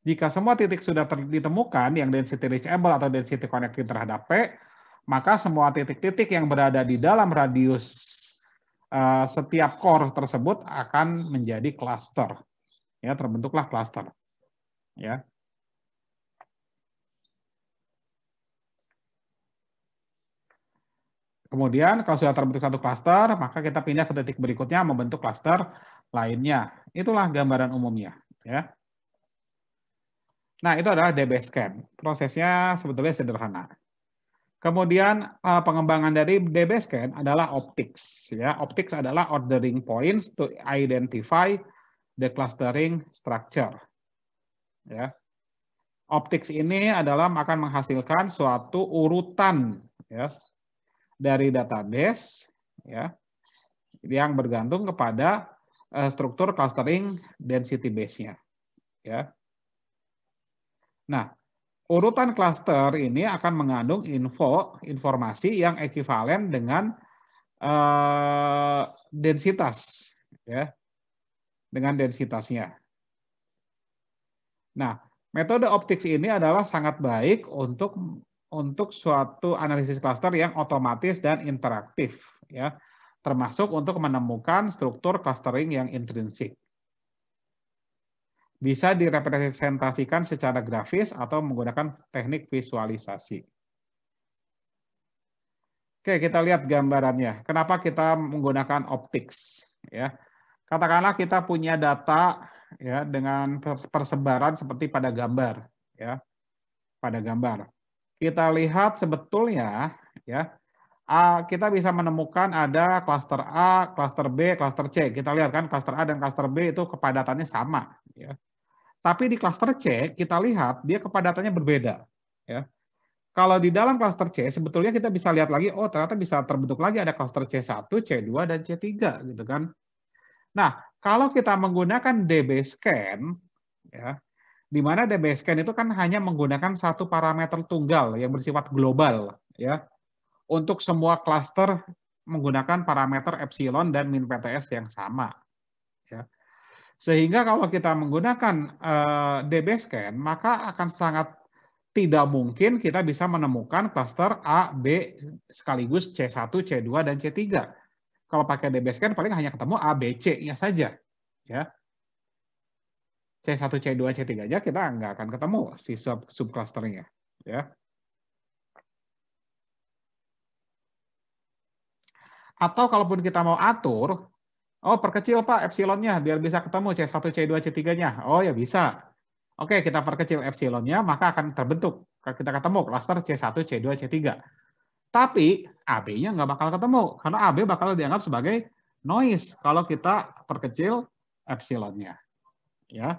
Jika semua titik sudah ditemukan yang density reachable atau density connected terhadap P, maka semua titik-titik yang berada di dalam radius uh, setiap core tersebut akan menjadi cluster. Ya, terbentuklah cluster. Ya. Kemudian kalau sudah terbentuk satu cluster, maka kita pindah ke titik berikutnya membentuk cluster lainnya. Itulah gambaran umumnya, ya. Nah, itu adalah db scan. Prosesnya sebetulnya sederhana. Kemudian eh, pengembangan dari db scan adalah optics ya. Optics adalah ordering points to identify the clustering structure. Ya. Optics ini adalah akan menghasilkan suatu urutan ya dari database ya yang bergantung kepada eh, struktur clustering density base-nya. Ya. Nah, urutan klaster ini akan mengandung info informasi yang ekivalen dengan uh, densitas ya dengan densitasnya. Nah, metode optics ini adalah sangat baik untuk untuk suatu analisis klaster yang otomatis dan interaktif ya, termasuk untuk menemukan struktur clustering yang intrinsik bisa direpresentasikan secara grafis atau menggunakan teknik visualisasi. Oke, kita lihat gambarannya. Kenapa kita menggunakan optics? Ya, katakanlah kita punya data ya dengan persebaran seperti pada gambar, ya, pada gambar. Kita lihat sebetulnya, ya, kita bisa menemukan ada kluster A, kluster B, kluster C. Kita lihat kan kluster A dan kluster B itu kepadatannya sama. Ya tapi di klaster C kita lihat dia kepadatannya berbeda. Ya. Kalau di dalam klaster C sebetulnya kita bisa lihat lagi, oh ternyata bisa terbentuk lagi ada klaster C1, C2, dan C3 gitu kan. Nah, kalau kita menggunakan DB scan, ya, di mana DB scan itu kan hanya menggunakan satu parameter tunggal yang bersifat global, ya, untuk semua klaster menggunakan parameter epsilon dan min PTS yang sama, ya. Sehingga kalau kita menggunakan uh, eh, DB scan, maka akan sangat tidak mungkin kita bisa menemukan kluster A, B sekaligus C1, C2 dan C3. Kalau pakai DB scan paling hanya ketemu A, B, C-nya saja, ya. C1, C2, C3 aja kita nggak akan ketemu si sub subclusternya, ya. Atau kalaupun kita mau atur, Oh, perkecil Pak epsilonnya biar bisa ketemu C1, C2, C3-nya. Oh ya bisa. Oke, kita perkecil epsilonnya, maka akan terbentuk. Kita ketemu klaster C1, C2, C3. Tapi AB-nya nggak bakal ketemu, karena AB bakal dianggap sebagai noise kalau kita perkecil epsilonnya. Ya.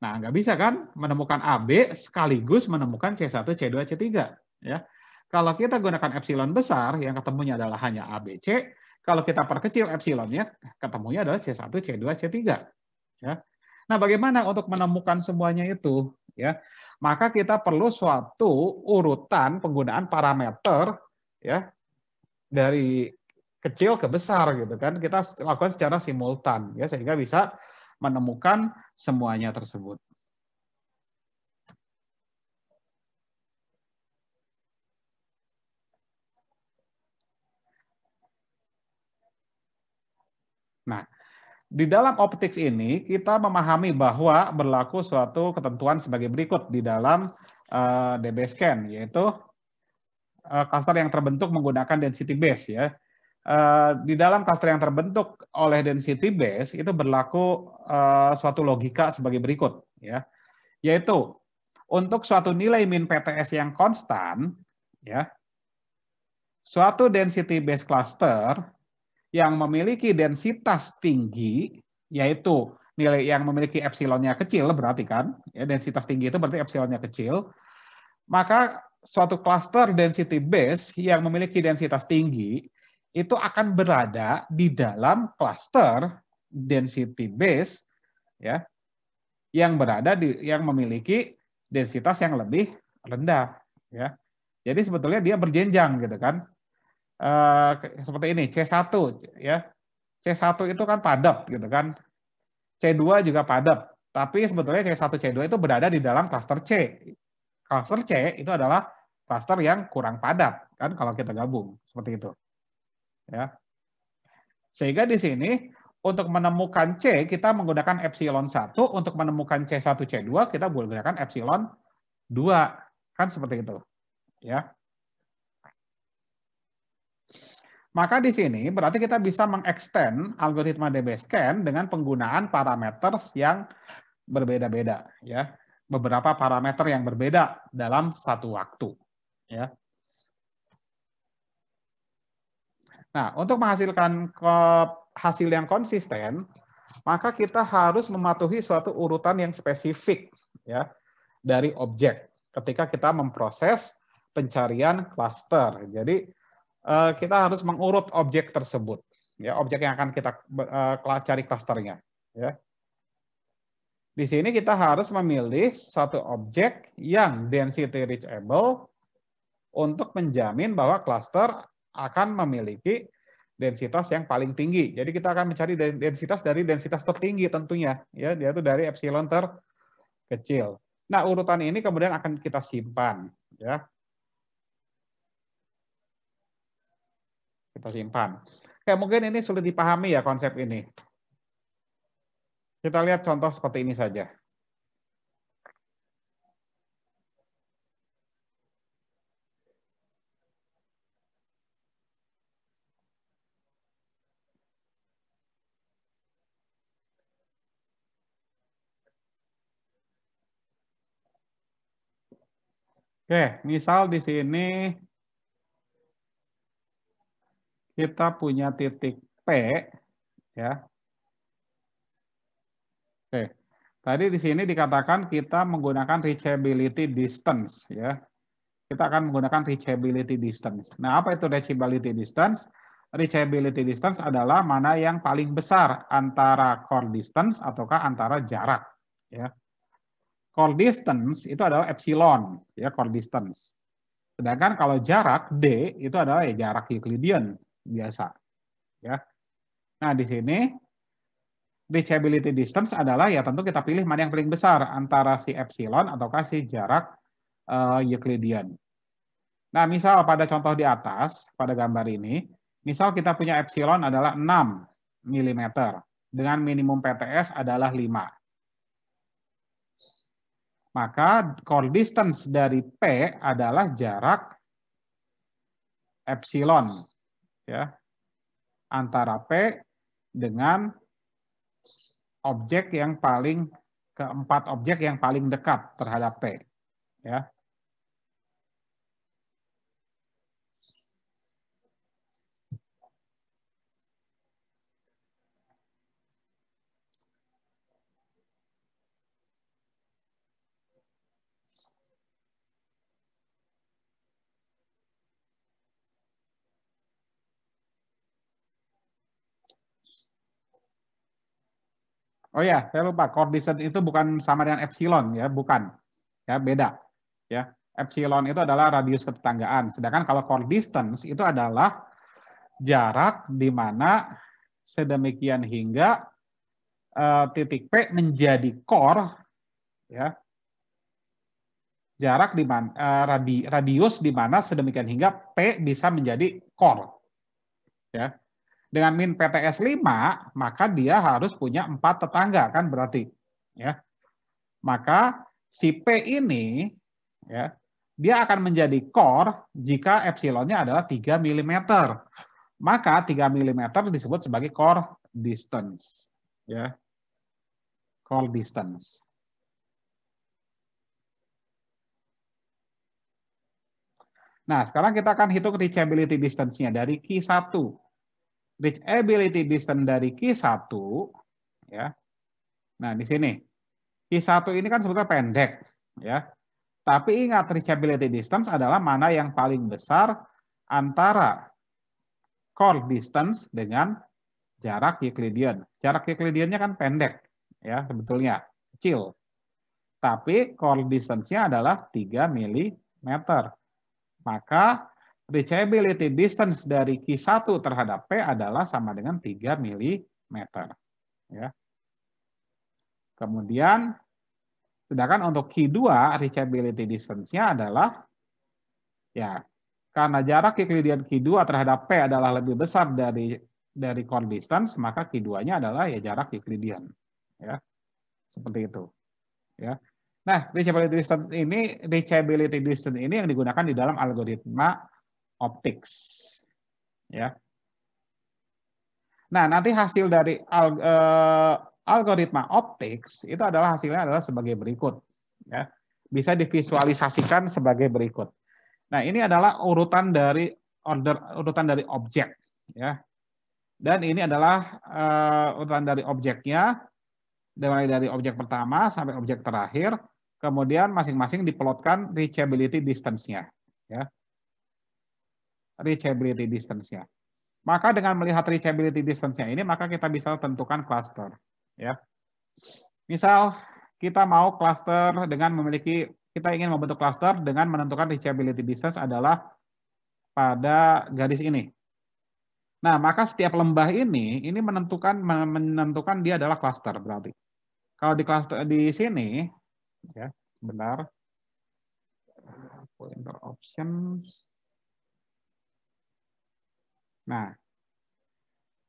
Nah, nggak bisa kan menemukan AB sekaligus menemukan C1, C2, C3. Ya. Kalau kita gunakan epsilon besar, yang ketemunya adalah hanya ABC, kalau kita perkecil epsilonnya, ketemunya adalah C1, C2, C3. Ya. Nah, bagaimana untuk menemukan semuanya itu? Ya, maka kita perlu suatu urutan penggunaan parameter ya dari kecil ke besar gitu kan. Kita lakukan secara simultan ya sehingga bisa menemukan semuanya tersebut. Nah, di dalam optics ini kita memahami bahwa berlaku suatu ketentuan sebagai berikut di dalam uh, eh, DB scan yaitu uh, cluster yang terbentuk menggunakan density base ya. Uh, di dalam cluster yang terbentuk oleh density base itu berlaku uh, suatu logika sebagai berikut ya. Yaitu untuk suatu nilai min PTS yang konstan ya. Suatu density base cluster yang memiliki densitas tinggi, yaitu nilai yang memiliki epsilonnya kecil berarti kan, ya, densitas tinggi itu berarti epsilonnya kecil, maka suatu cluster density base yang memiliki densitas tinggi itu akan berada di dalam cluster density base ya yang berada di yang memiliki densitas yang lebih rendah ya. Jadi sebetulnya dia berjenjang gitu kan eh, seperti ini, C1 ya. C1 itu kan padat gitu kan. C2 juga padat. Tapi sebetulnya C1 C2 itu berada di dalam cluster C. Cluster C itu adalah cluster yang kurang padat kan kalau kita gabung seperti itu. Ya. Sehingga di sini untuk menemukan C kita menggunakan epsilon 1, untuk menemukan C1 C2 kita menggunakan epsilon 2. Kan seperti itu. Ya. Maka di sini berarti kita bisa mengextend algoritma DBScan dengan penggunaan parameter yang berbeda-beda ya. Beberapa parameter yang berbeda dalam satu waktu ya. Nah, untuk menghasilkan hasil yang konsisten, maka kita harus mematuhi suatu urutan yang spesifik ya dari objek ketika kita memproses pencarian klaster. Jadi Eh, kita harus mengurut objek tersebut, ya objek yang akan kita eh, cari klasternya. Ya. Di sini kita harus memilih satu objek yang density reachable untuk menjamin bahwa klaster akan memiliki densitas yang paling tinggi. Jadi kita akan mencari densitas dari densitas tertinggi tentunya, ya dia dari epsilon terkecil. Nah urutan ini kemudian akan kita simpan, ya Kita simpan. Oke, mungkin ini sulit dipahami ya konsep ini. Kita lihat contoh seperti ini saja. Oke, misal di sini kita punya titik P ya. Oke. Tadi di sini dikatakan kita menggunakan reachability distance ya. Kita akan menggunakan reachability distance. Nah, apa itu reachability distance? Reachability distance adalah mana yang paling besar antara core distance ataukah antara jarak ya. Core distance itu adalah epsilon ya core distance. Sedangkan kalau jarak D itu adalah ya jarak Euclidean biasa. Ya. Nah, di sini reachability distance adalah ya tentu kita pilih mana yang paling besar antara si epsilon atau si jarak uh, Euclidean. Nah, misal pada contoh di atas, pada gambar ini, misal kita punya epsilon adalah 6 mm dengan minimum PTS adalah 5. Maka core distance dari P adalah jarak epsilon ya antara P dengan objek yang paling keempat objek yang paling dekat terhadap P. Ya. Oh ya, saya lupa. Coordinate itu bukan sama dengan epsilon ya, bukan. Ya, beda. Ya, epsilon itu adalah radius tetanggaan. Sedangkan kalau core distance itu adalah jarak di mana sedemikian hingga uh, titik P menjadi core ya. Jarak di mana uh, eh, radi, radius di mana sedemikian hingga P bisa menjadi core. Ya dengan min PTS 5, maka dia harus punya empat tetangga kan berarti. ya Maka si P ini ya dia akan menjadi core jika epsilonnya adalah 3 mm. Maka 3 mm disebut sebagai core distance. ya Core distance. Nah, sekarang kita akan hitung reachability distance-nya dari Q1 reachability distance dari Q1 ya. Nah, di sini Q1 ini kan sebetulnya pendek ya. Tapi ingat reachability distance adalah mana yang paling besar antara core distance dengan jarak Euclidean. Jarak Euclideannya kan pendek ya sebetulnya, kecil. Tapi core distance-nya adalah 3 mm. Maka reachability distance dari Q1 terhadap P adalah sama dengan 3 mm. Ya. Kemudian, sedangkan untuk Q2, reachability distance-nya adalah, ya, karena jarak kekelidian Q2 terhadap P adalah lebih besar dari dari core distance, maka Q2-nya adalah ya jarak kekelidian. Ya. Seperti itu. Ya. Nah, reachability distance ini, reachability distance ini yang digunakan di dalam algoritma optics. Ya. Nah, nanti hasil dari alg uh, eh, algoritma optics itu adalah hasilnya adalah sebagai berikut. Ya. Bisa divisualisasikan sebagai berikut. Nah, ini adalah urutan dari order urutan dari objek, ya. Dan ini adalah uh, urutan dari objeknya, dimulai dari objek pertama sampai objek terakhir. Kemudian masing-masing diplotkan reachability distance-nya, ya reachability distance-nya. Maka dengan melihat reachability distance-nya ini, maka kita bisa tentukan cluster. Ya. Misal, kita mau cluster dengan memiliki, kita ingin membentuk cluster dengan menentukan reachability distance adalah pada garis ini. Nah, maka setiap lembah ini, ini menentukan menentukan dia adalah cluster berarti. Kalau di cluster di sini, ya, benar. Pointer options. Nah,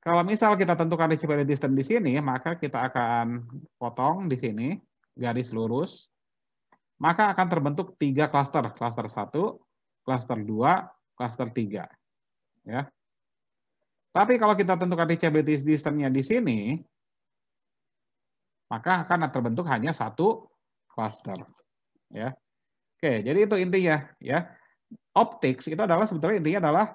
kalau misal kita tentukan reachability distance di sini, maka kita akan potong di sini garis lurus. Maka akan terbentuk tiga cluster, cluster 1, cluster 2, cluster 3. Ya. Tapi kalau kita tentukan reachability distance-nya di sini, maka akan terbentuk hanya satu cluster. Ya. Oke, jadi itu intinya ya. Optics itu adalah sebetulnya intinya adalah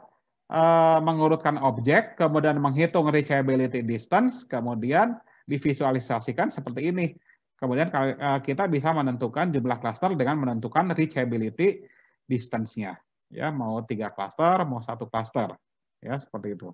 Eh, mengurutkan objek, kemudian menghitung reachability distance, kemudian divisualisasikan seperti ini. Kemudian eh, kita bisa menentukan jumlah cluster dengan menentukan reachability distance-nya. Ya, mau tiga cluster, mau satu cluster. Ya, seperti itu.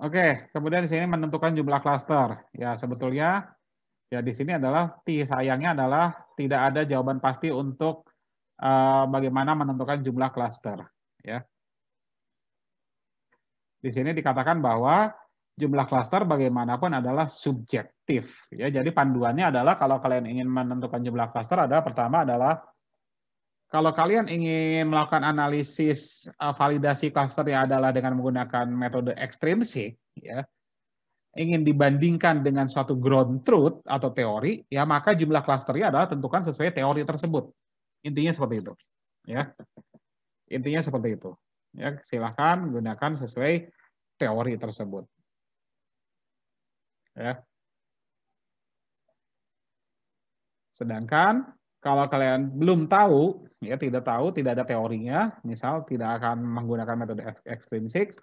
Oke, kemudian di sini menentukan jumlah klaster. Ya, sebetulnya ya di sini adalah sayangnya adalah tidak ada jawaban pasti untuk uh, bagaimana menentukan jumlah klaster, ya. Di sini dikatakan bahwa jumlah klaster bagaimanapun adalah subjektif, ya. Jadi panduannya adalah kalau kalian ingin menentukan jumlah klaster adalah pertama adalah kalau kalian ingin melakukan analisis uh, validasi yang adalah dengan menggunakan metode ekstrinsik, ya, ingin dibandingkan dengan suatu ground truth atau teori, ya maka jumlah klusternya adalah tentukan sesuai teori tersebut. Intinya seperti itu, ya. Intinya seperti itu. Ya, silahkan gunakan sesuai teori tersebut. Ya. Sedangkan kalau kalian belum tahu, ya tidak tahu, tidak ada teorinya, misal tidak akan menggunakan metode extrinsic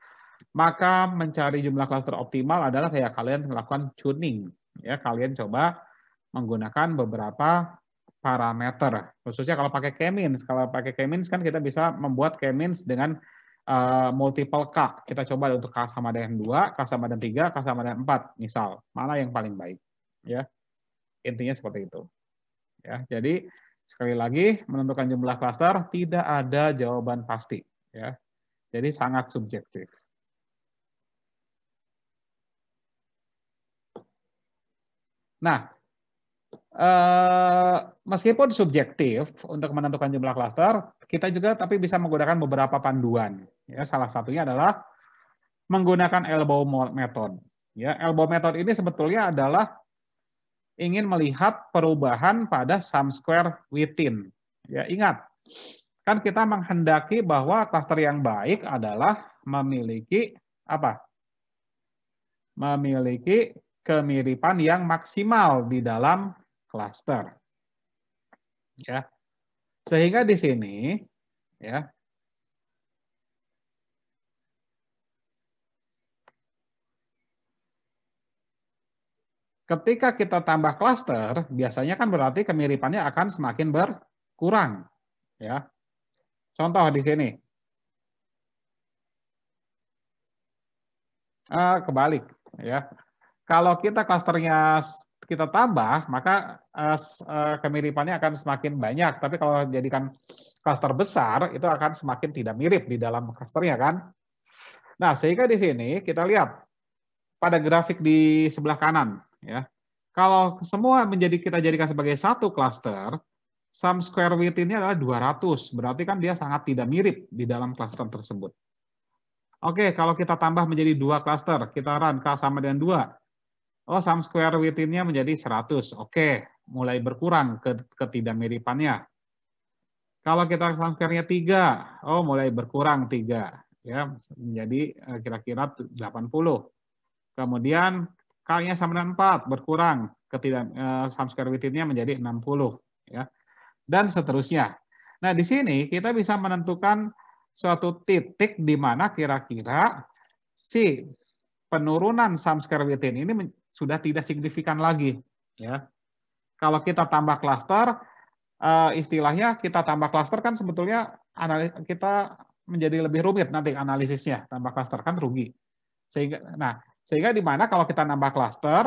maka mencari jumlah klaster optimal adalah kayak kalian melakukan tuning. Ya, kalian coba menggunakan beberapa parameter. Khususnya kalau pakai K-means, kalau pakai K-means kan kita bisa membuat K-means dengan uh, multiple K. Kita coba untuk K sama dengan 2, K sama dengan 3, K sama dengan 4, misal. Mana yang paling baik? Ya. Intinya seperti itu. Ya, jadi sekali lagi menentukan jumlah klaster tidak ada jawaban pasti. Ya, jadi sangat subjektif. Nah, eh, meskipun subjektif untuk menentukan jumlah klaster, kita juga tapi bisa menggunakan beberapa panduan. Ya, salah satunya adalah menggunakan elbow method. Ya, elbow method ini sebetulnya adalah ingin melihat perubahan pada sum square within. Ya, ingat, kan kita menghendaki bahwa cluster yang baik adalah memiliki apa? Memiliki kemiripan yang maksimal di dalam cluster. Ya. Sehingga di sini ya Ketika kita tambah klaster, biasanya kan berarti kemiripannya akan semakin berkurang. Ya. Contoh di sini. Uh, kebalik. ya. Kalau kita klasternya kita tambah, maka uh, kemiripannya akan semakin banyak. Tapi kalau jadikan klaster besar, itu akan semakin tidak mirip di dalam klasternya kan. Nah, sehingga di sini kita lihat pada grafik di sebelah kanan ya. Kalau semua menjadi kita jadikan sebagai satu klaster, sum square width ini adalah 200. Berarti kan dia sangat tidak mirip di dalam klaster tersebut. Oke, kalau kita tambah menjadi dua klaster, kita run K sama dengan dua. Oh, sum square width ini menjadi 100. Oke, mulai berkurang ketidakmiripannya. Kalau kita sum square-nya 3, oh mulai berkurang 3. Ya, menjadi eh, kira-kira 80. Kemudian K-nya sama dengan 4, berkurang. Ketidak, eh, sum square within-nya menjadi 60. Ya. Dan seterusnya. Nah, di sini kita bisa menentukan suatu titik di mana kira-kira si penurunan sum square within ini sudah tidak signifikan lagi. Ya. Kalau kita tambah klaster, uh, eh, istilahnya kita tambah klaster kan sebetulnya analis kita menjadi lebih rumit nanti analisisnya tambah klaster kan rugi sehingga nah sehingga di mana kalau kita nambah cluster,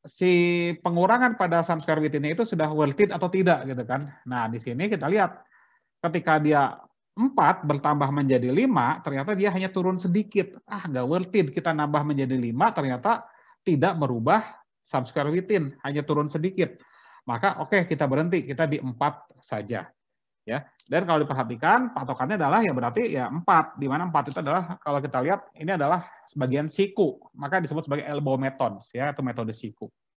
si pengurangan pada sum square ini itu sudah worth it atau tidak gitu kan. Nah, di sini kita lihat ketika dia 4 bertambah menjadi 5, ternyata dia hanya turun sedikit. Ah, nggak worth it. Kita nambah menjadi 5, ternyata tidak merubah sum square within, hanya turun sedikit. Maka oke okay, kita berhenti, kita di 4 saja ya. Dan kalau diperhatikan patokannya adalah ya berarti ya 4, di mana 4 itu adalah kalau kita lihat ini adalah sebagian siku, maka disebut sebagai elbow methods ya atau metode siku.